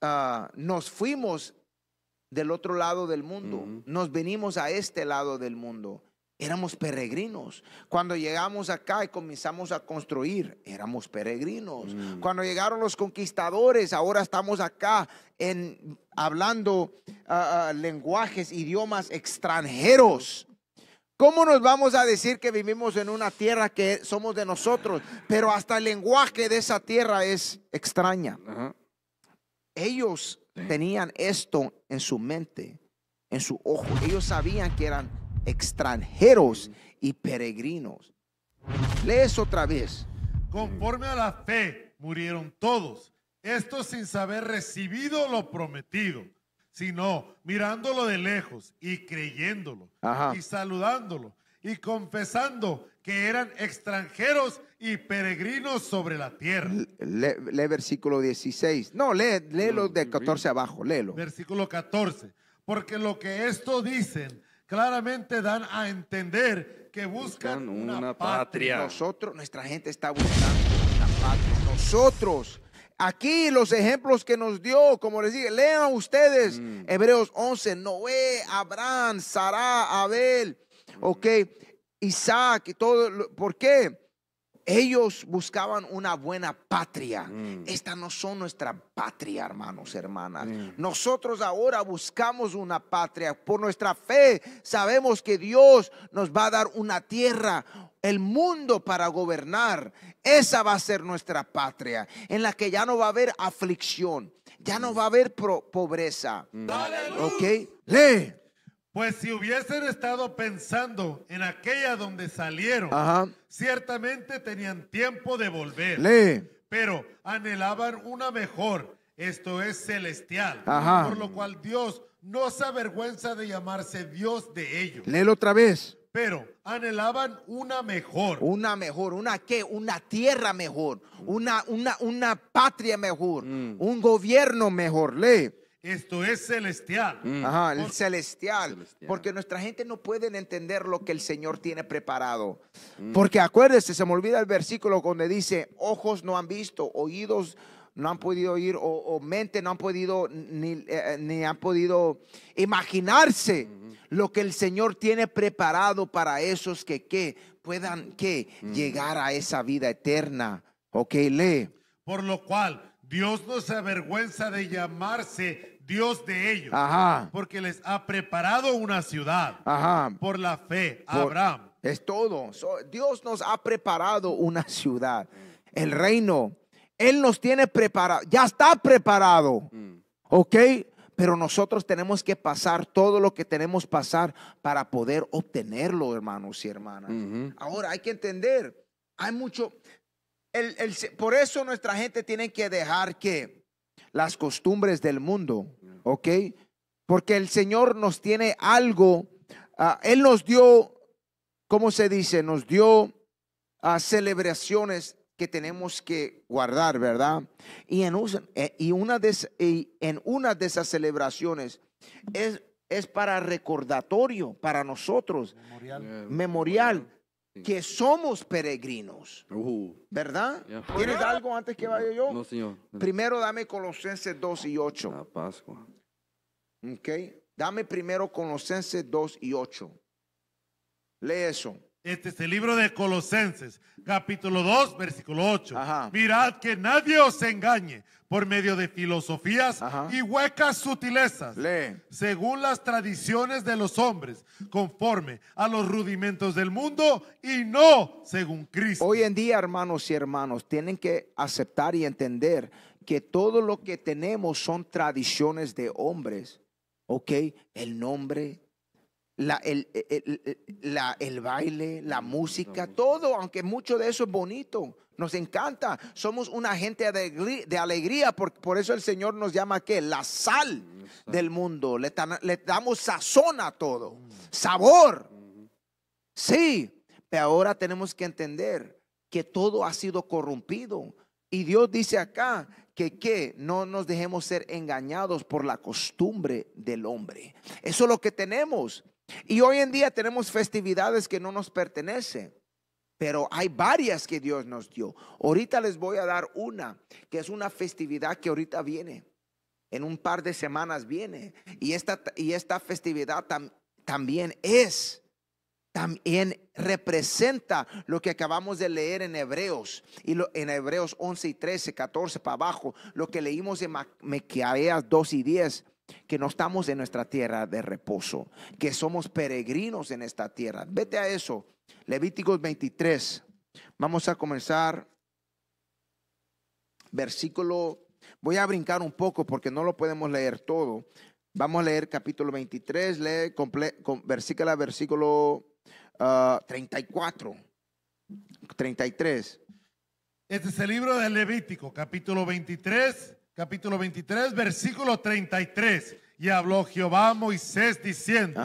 ah, nos fuimos del otro lado del mundo, nos venimos a este lado del mundo. Éramos peregrinos. Cuando llegamos acá y comenzamos a construir, éramos peregrinos. Mm. Cuando llegaron los conquistadores, ahora estamos acá en, hablando ah, lenguajes, idiomas extranjeros. ¿Cómo nos vamos a decir que vivimos en una tierra que somos de nosotros? Pero hasta el lenguaje de esa tierra es extraña. Ellos tenían esto en su mente, en su ojo. Ellos sabían que eran extranjeros y peregrinos. Lees otra vez. Conforme a la fe murieron todos, esto sin haber recibido lo prometido sino mirándolo de lejos y creyéndolo y saludándolo y confesando que eran extranjeros y peregrinos sobre la tierra. Lee, versículo 16. No, lee, léelo de 14 abajo, léelo. Versículo 14. Porque lo que esto dicen claramente dan a entender que buscan, una, patria. Nosotros, nuestra gente está buscando una patria. Nosotros Aquí los ejemplos que nos dio, como les dije, lean ustedes mm. Hebreos 11, Noé, Abraham, Sara, Abel, mm. ok, Isaac y todo. ¿Por qué? Ellos buscaban una buena patria. Mm. Esta no son nuestra patria, hermanos, hermanas. Mm. Nosotros ahora buscamos una patria. Por nuestra fe sabemos que Dios nos va a dar una tierra, el mundo para gobernar. Esa va a ser nuestra patria, en la que ya no va a haber aflicción, ya no mm. va a haber pobreza. ¿Ok? Lee pues si hubiesen estado pensando en aquella donde salieron, ciertamente tenían tiempo de volver. Lee. Pero anhelaban una mejor, esto es celestial, por lo cual Dios no se avergüenza de llamarse Dios de ellos. Léelo otra vez. Pero anhelaban una mejor. Una mejor, una qué, una tierra mejor, una, una, una patria mejor, mm. un gobierno mejor. Lee. Esto es celestial. Mm. Ajá, el celestial, Porque nuestra gente no puede entender lo que el Señor tiene preparado. Mm. Porque acuérdese, se me olvida el versículo donde dice, ojos no han visto, oídos no han podido oír o, mente no han podido ni, eh, eh, han podido imaginarse lo que el Señor tiene preparado para esos que, puedan mm. llegar a esa vida eterna. Ok, lee. Por lo cual Dios no se avergüenza de llamarse Dios de ellos. Porque les ha preparado una ciudad. Por la fe, Abraham. Es todo. Dios nos ha preparado una ciudad. El reino. Él nos tiene preparado. Ya está preparado. Mm. ¿Ok? Pero nosotros tenemos que pasar todo lo que tenemos pasar para poder obtenerlo, hermanos y hermanas. Mm-hmm. Ahora hay que entender, hay mucho, por eso nuestra gente tiene que dejar que las costumbres del mundo ¿ok? Porque el Señor nos tiene algo, ah, Él nos dio, ¿cómo se dice? Nos dio ah, celebraciones que tenemos que guardar, ¿verdad? Y en, eh, y una, de, en una de esas celebraciones es, para recordatorio, para nosotros, memorial, memorial que somos peregrinos, uh. ¿verdad? ¿Quieres algo antes que vaya yo? No, señor. Primero dame Colosenses 2 y 8. La Ok. Dame primero Colosenses 2 y 8. Lee eso. Este es el libro de Colosenses, capítulo 2, versículo 8. Mirad que nadie os engañe por medio de filosofías y huecas sutilezas, Lee. según las tradiciones de los hombres, conforme a los rudimentos del mundo y no según Cristo. Hoy en día, hermanos y hermanos, tienen que aceptar y entender que todo lo que tenemos son tradiciones de hombres ¿ok? El nombre, la, el, e, e, e, baile, la mm, música, todo, aunque mucho de eso es bonito, nos encanta. Somos una gente de alegría, por, por eso el Señor nos llama que mm, la sal del mundo. Le, le damos sazón a todo, sabor. Mm. Sí, pero ahora tenemos que entender que todo ha sido corrompido. Y Dios dice acá que no nos dejemos ser engañados por la costumbre del hombre. Eso es lo que tenemos. Y hoy en día tenemos festividades que no nos pertenecen. Pero hay varias que Dios nos dio. Ahorita les voy a dar una, que es una festividad que ahorita viene. En un par de semanas viene. Y esta, y esta festividad también es también representa lo que acabamos de leer en Hebreos y en Hebreos 11 y 13, 14 para abajo, lo que leímos en Mequiaeas 2 y 10, que no estamos en nuestra tierra de reposo, que somos peregrinos en esta tierra. Vete a eso, Levíticos 23. Vamos a comenzar versículo, voy a brincar un poco porque no lo podemos leer todo. Vamos a leer capítulo 23, lee comple, versículo a versículo 34, 33. Este es el libro del Levítico, capítulo 23, capítulo 23, versículo 33. Y habló Jehová a Moisés diciendo,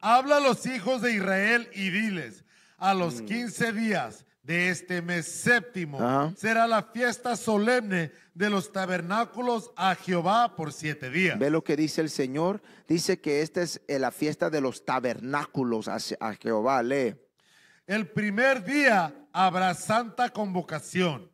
habla a los hijos de Israel y diles, a los 15 mm. días de este mes séptimo. Será la fiesta solemne de los tabernáculos a Jehová por siete días. Ve lo que dice el Señor. Dice que esta es eh, la fiesta de los tabernáculos a, Jehová. Lee. El primer día habrá santa convocación.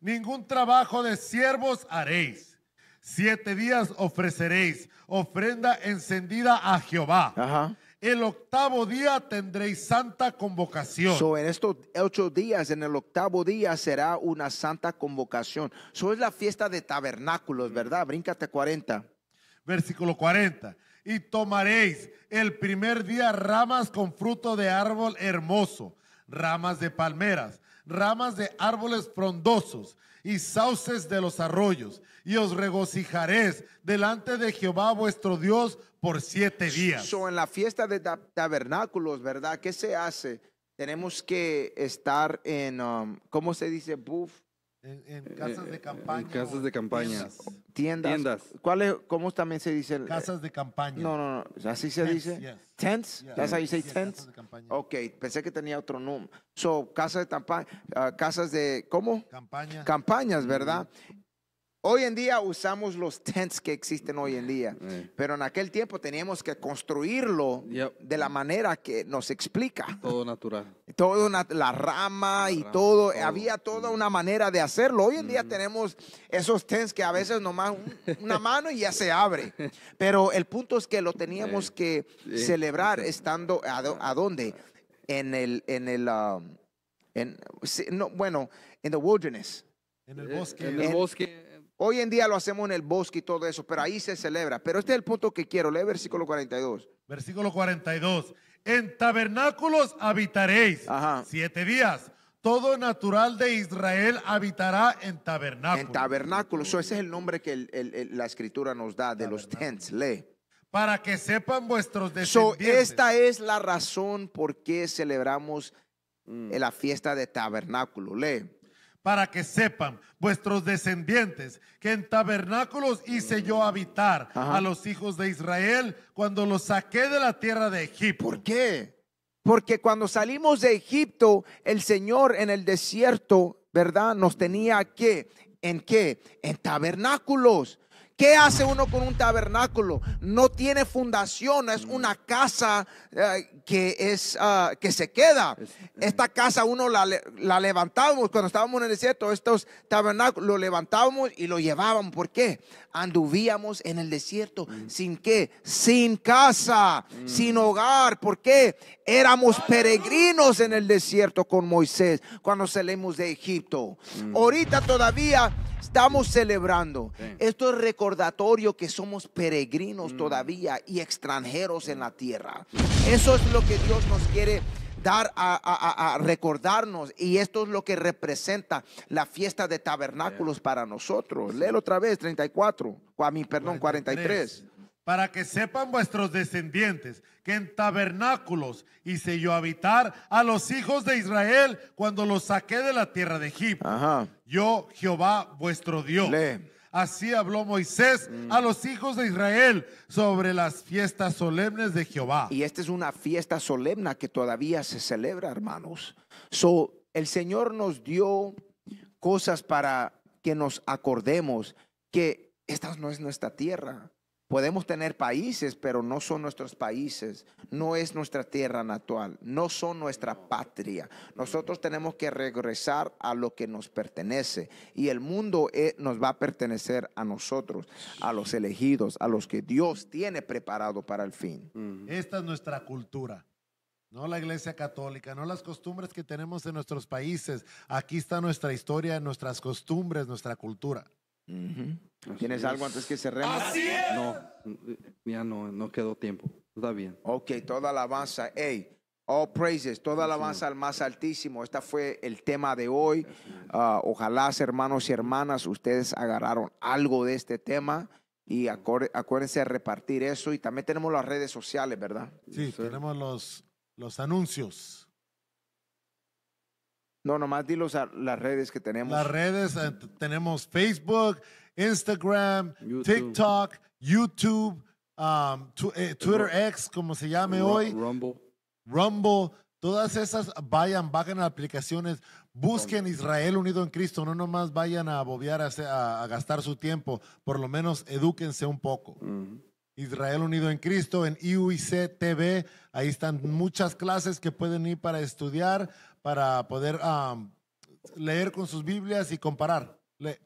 Ningún trabajo de siervos haréis. Siete días ofreceréis ofrenda encendida a Jehová. El octavo día tendréis santa convocación. So, en estos ocho días, en el octavo día será una santa convocación. So, es la fiesta de tabernáculos, ¿verdad? Bríncate 40. Versículo 40 y tomaréis el primer día ramas con fruto de árbol hermoso, ramas de palmeras, ramas de árboles frondosos y sauces de los arroyos, y os regocijaréis delante de Jehová vuestro Dios por siete días. O en la fiesta de tabernáculos, ¿verdad? ¿Qué se hace? Tenemos que estar en, um, ¿cómo se dice? Buff. En, casas de eh, eh, campaña. En casas de campaña. Tiendas. ¿Cuál ¿Cómo también se dice? Casas de campaña. No, no, no. Así se dice. Tents. That's how you tents. Ok, pensé que tenía otro nombre. So, casas de campaña. Ah, casas de. ¿Cómo? Campañas. Campañas, ¿verdad? Hoy en día usamos los tents que existen hoy en día, mm. pero en aquel tiempo teníamos que construirlo de la manera que nos explica. Todo natural. Todo la rama y todo, había toda mm. una manera de hacerlo. Hoy en día mm. tenemos esos tents que a veces nomás una mano y ya se abre. Pero el punto es que lo teníamos eh, que celebrar estando a, dónde? En el, en el, um, bueno, en the wilderness. En el bosque. En el bosque. Hoy en día lo hacemos en el bosque y todo eso, pero ahí se celebra. Pero este es el punto que quiero. Lee versículo 42. Versículo 42. En tabernáculos habitaréis siete días. Todo natural de Israel habitará en tabernáculos. En tabernáculos. ese es el nombre que la escritura nos da de los tents. Lee. Para que sepan vuestros descendientes. So, esta es la razón por qué celebramos mm, la fiesta de tabernáculo. Lee para que sepan vuestros descendientes que en tabernáculos hice yo habitar a los hijos de Israel cuando los saqué de la tierra de Egipto. ¿Por qué? Porque cuando salimos de Egipto, el Señor en el desierto, ¿verdad? Nos tenía que, ¿en qué? En tabernáculos. ¿Qué hace uno con un tabernáculo? No tiene fundación, es una casa eh, que, es, ah, que se queda. Eh. Esta casa uno la, levantamos. levantábamos cuando estábamos en el desierto, estos tabernáculos lo levantábamos y lo llevábamos. ¿Por qué? Anduvíamos en el desierto mm. sin qué? Sin casa, mm. sin hogar. ¿Por qué? Éramos peregrinos en el desierto con Moisés cuando salimos de Egipto. Mm. Ahorita todavía estamos celebrando. Esto es recordatorio que somos peregrinos mm. todavía y extranjeros en la tierra. Eso es lo que Dios nos quiere dar a, recordarnos y esto es lo que representa la fiesta de tabernáculos para nosotros. Léelo otra vez, 34, a mí, perdón, 43 para que sepan vuestros descendientes que en tabernáculos hice yo habitar a los hijos de Israel cuando los saqué de la tierra de Egipto. Yo, Jehová, vuestro Dios. Así habló Moisés mm. a los hijos de Israel sobre las fiestas solemnes de Jehová. Y esta es una fiesta solemne que todavía se celebra, hermanos. So, el Señor nos dio cosas para que nos acordemos que esta no es nuestra tierra Podemos tener países, pero no son nuestros países, no es nuestra tierra natural, no son nuestra patria. Nosotros tenemos que regresar a lo que nos pertenece y el mundo eh, nos va a pertenecer a nosotros, a los elegidos, a los que Dios tiene preparado para el fin. Esta es nuestra cultura. No la iglesia católica, no las costumbres que tenemos en nuestros países. Aquí está nuestra historia, nuestras costumbres, nuestra cultura. ¿Tienes algo antes que cerremos? No, ya no, no quedó tiempo. Está bien. Ok, toda alabanza. Hey, all praises, toda alabanza al más altísimo. Este fue el tema de hoy. Ah, ojalá, hermanos y hermanas, ustedes agarraron algo de este tema. Y acuérdense de repartir eso. Y también tenemos las redes sociales, ¿verdad? Sí, tenemos los, los anuncios. No, nomás dilos a las redes que tenemos. Las redes, eh, tenemos Facebook, Instagram, TikTok, YouTube, um, eh, Twitter X, como se llame hoy. Rumble. Rumble. Todas esas vayan, bajen a aplicaciones, busquen Israel Unido en Cristo, no nomás vayan a bobear, a, gastar su tiempo, por lo menos edúquense un poco. Israel Unido en Cristo, en IUIC TV. Ahí están muchas clases que pueden ir para estudiar para poder leer con sus Biblias y comparar. Le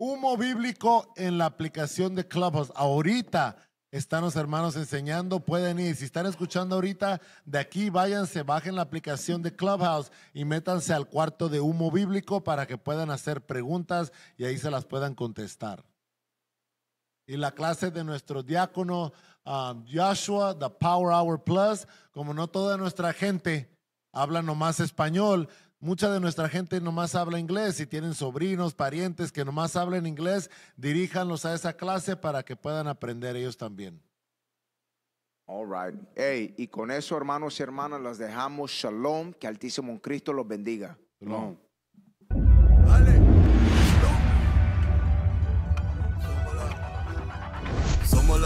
Humo bíblico en la aplicación de Clubhouse. Ahorita están los hermanos enseñando, pueden ir. Si están escuchando ahorita, de aquí váyanse, bajen la aplicación de Clubhouse y métanse al cuarto de humo bíblico para que puedan hacer preguntas y ahí se las puedan contestar. Y la clase de nuestro diácono Joshua, The Power Hour Plus, como no toda nuestra gente habla nomás español, mucha de nuestra gente nomás habla inglés. Y tienen sobrinos, parientes que nomás hablan inglés, diríjanlos a esa clase para que puedan aprender ellos también. All right. Hey, y con eso, hermanos y hermanas, las dejamos. Shalom. Que Altísimo Cristo los bendiga. Shalom.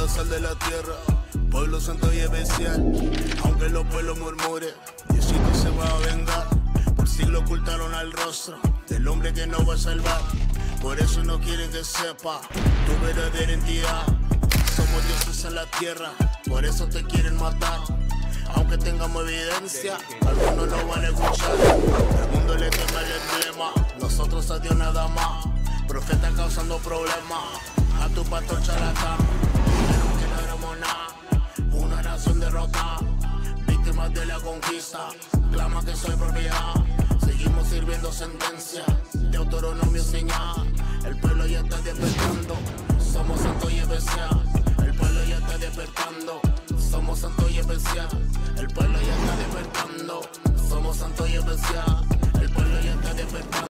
sal de la tierra, pueblo santo y especial. Aunque los pueblos murmuren, Diosito se va a vengar. Por lo ocultaron al rostro del hombre que no va a salvar. Por eso no quieren que sepa tu verdadera identidad. Somos dioses en la tierra, por eso te quieren matar. Aunque tengamos evidencia, algunos no van a escuchar. El mundo le teme el emblema, nosotros a Dios nada más. Profeta causando problemas, a tu pastor charlatán. Una nación derrotada, víctimas de la conquista, clama que soy propiedad. Seguimos sirviendo sentencia, de autonomía señal. El pueblo ya está despertando, somos santo y especial. El pueblo ya está despertando, somos santo y especial. El pueblo ya está despertando, somos santo y especial. El pueblo ya está despertando.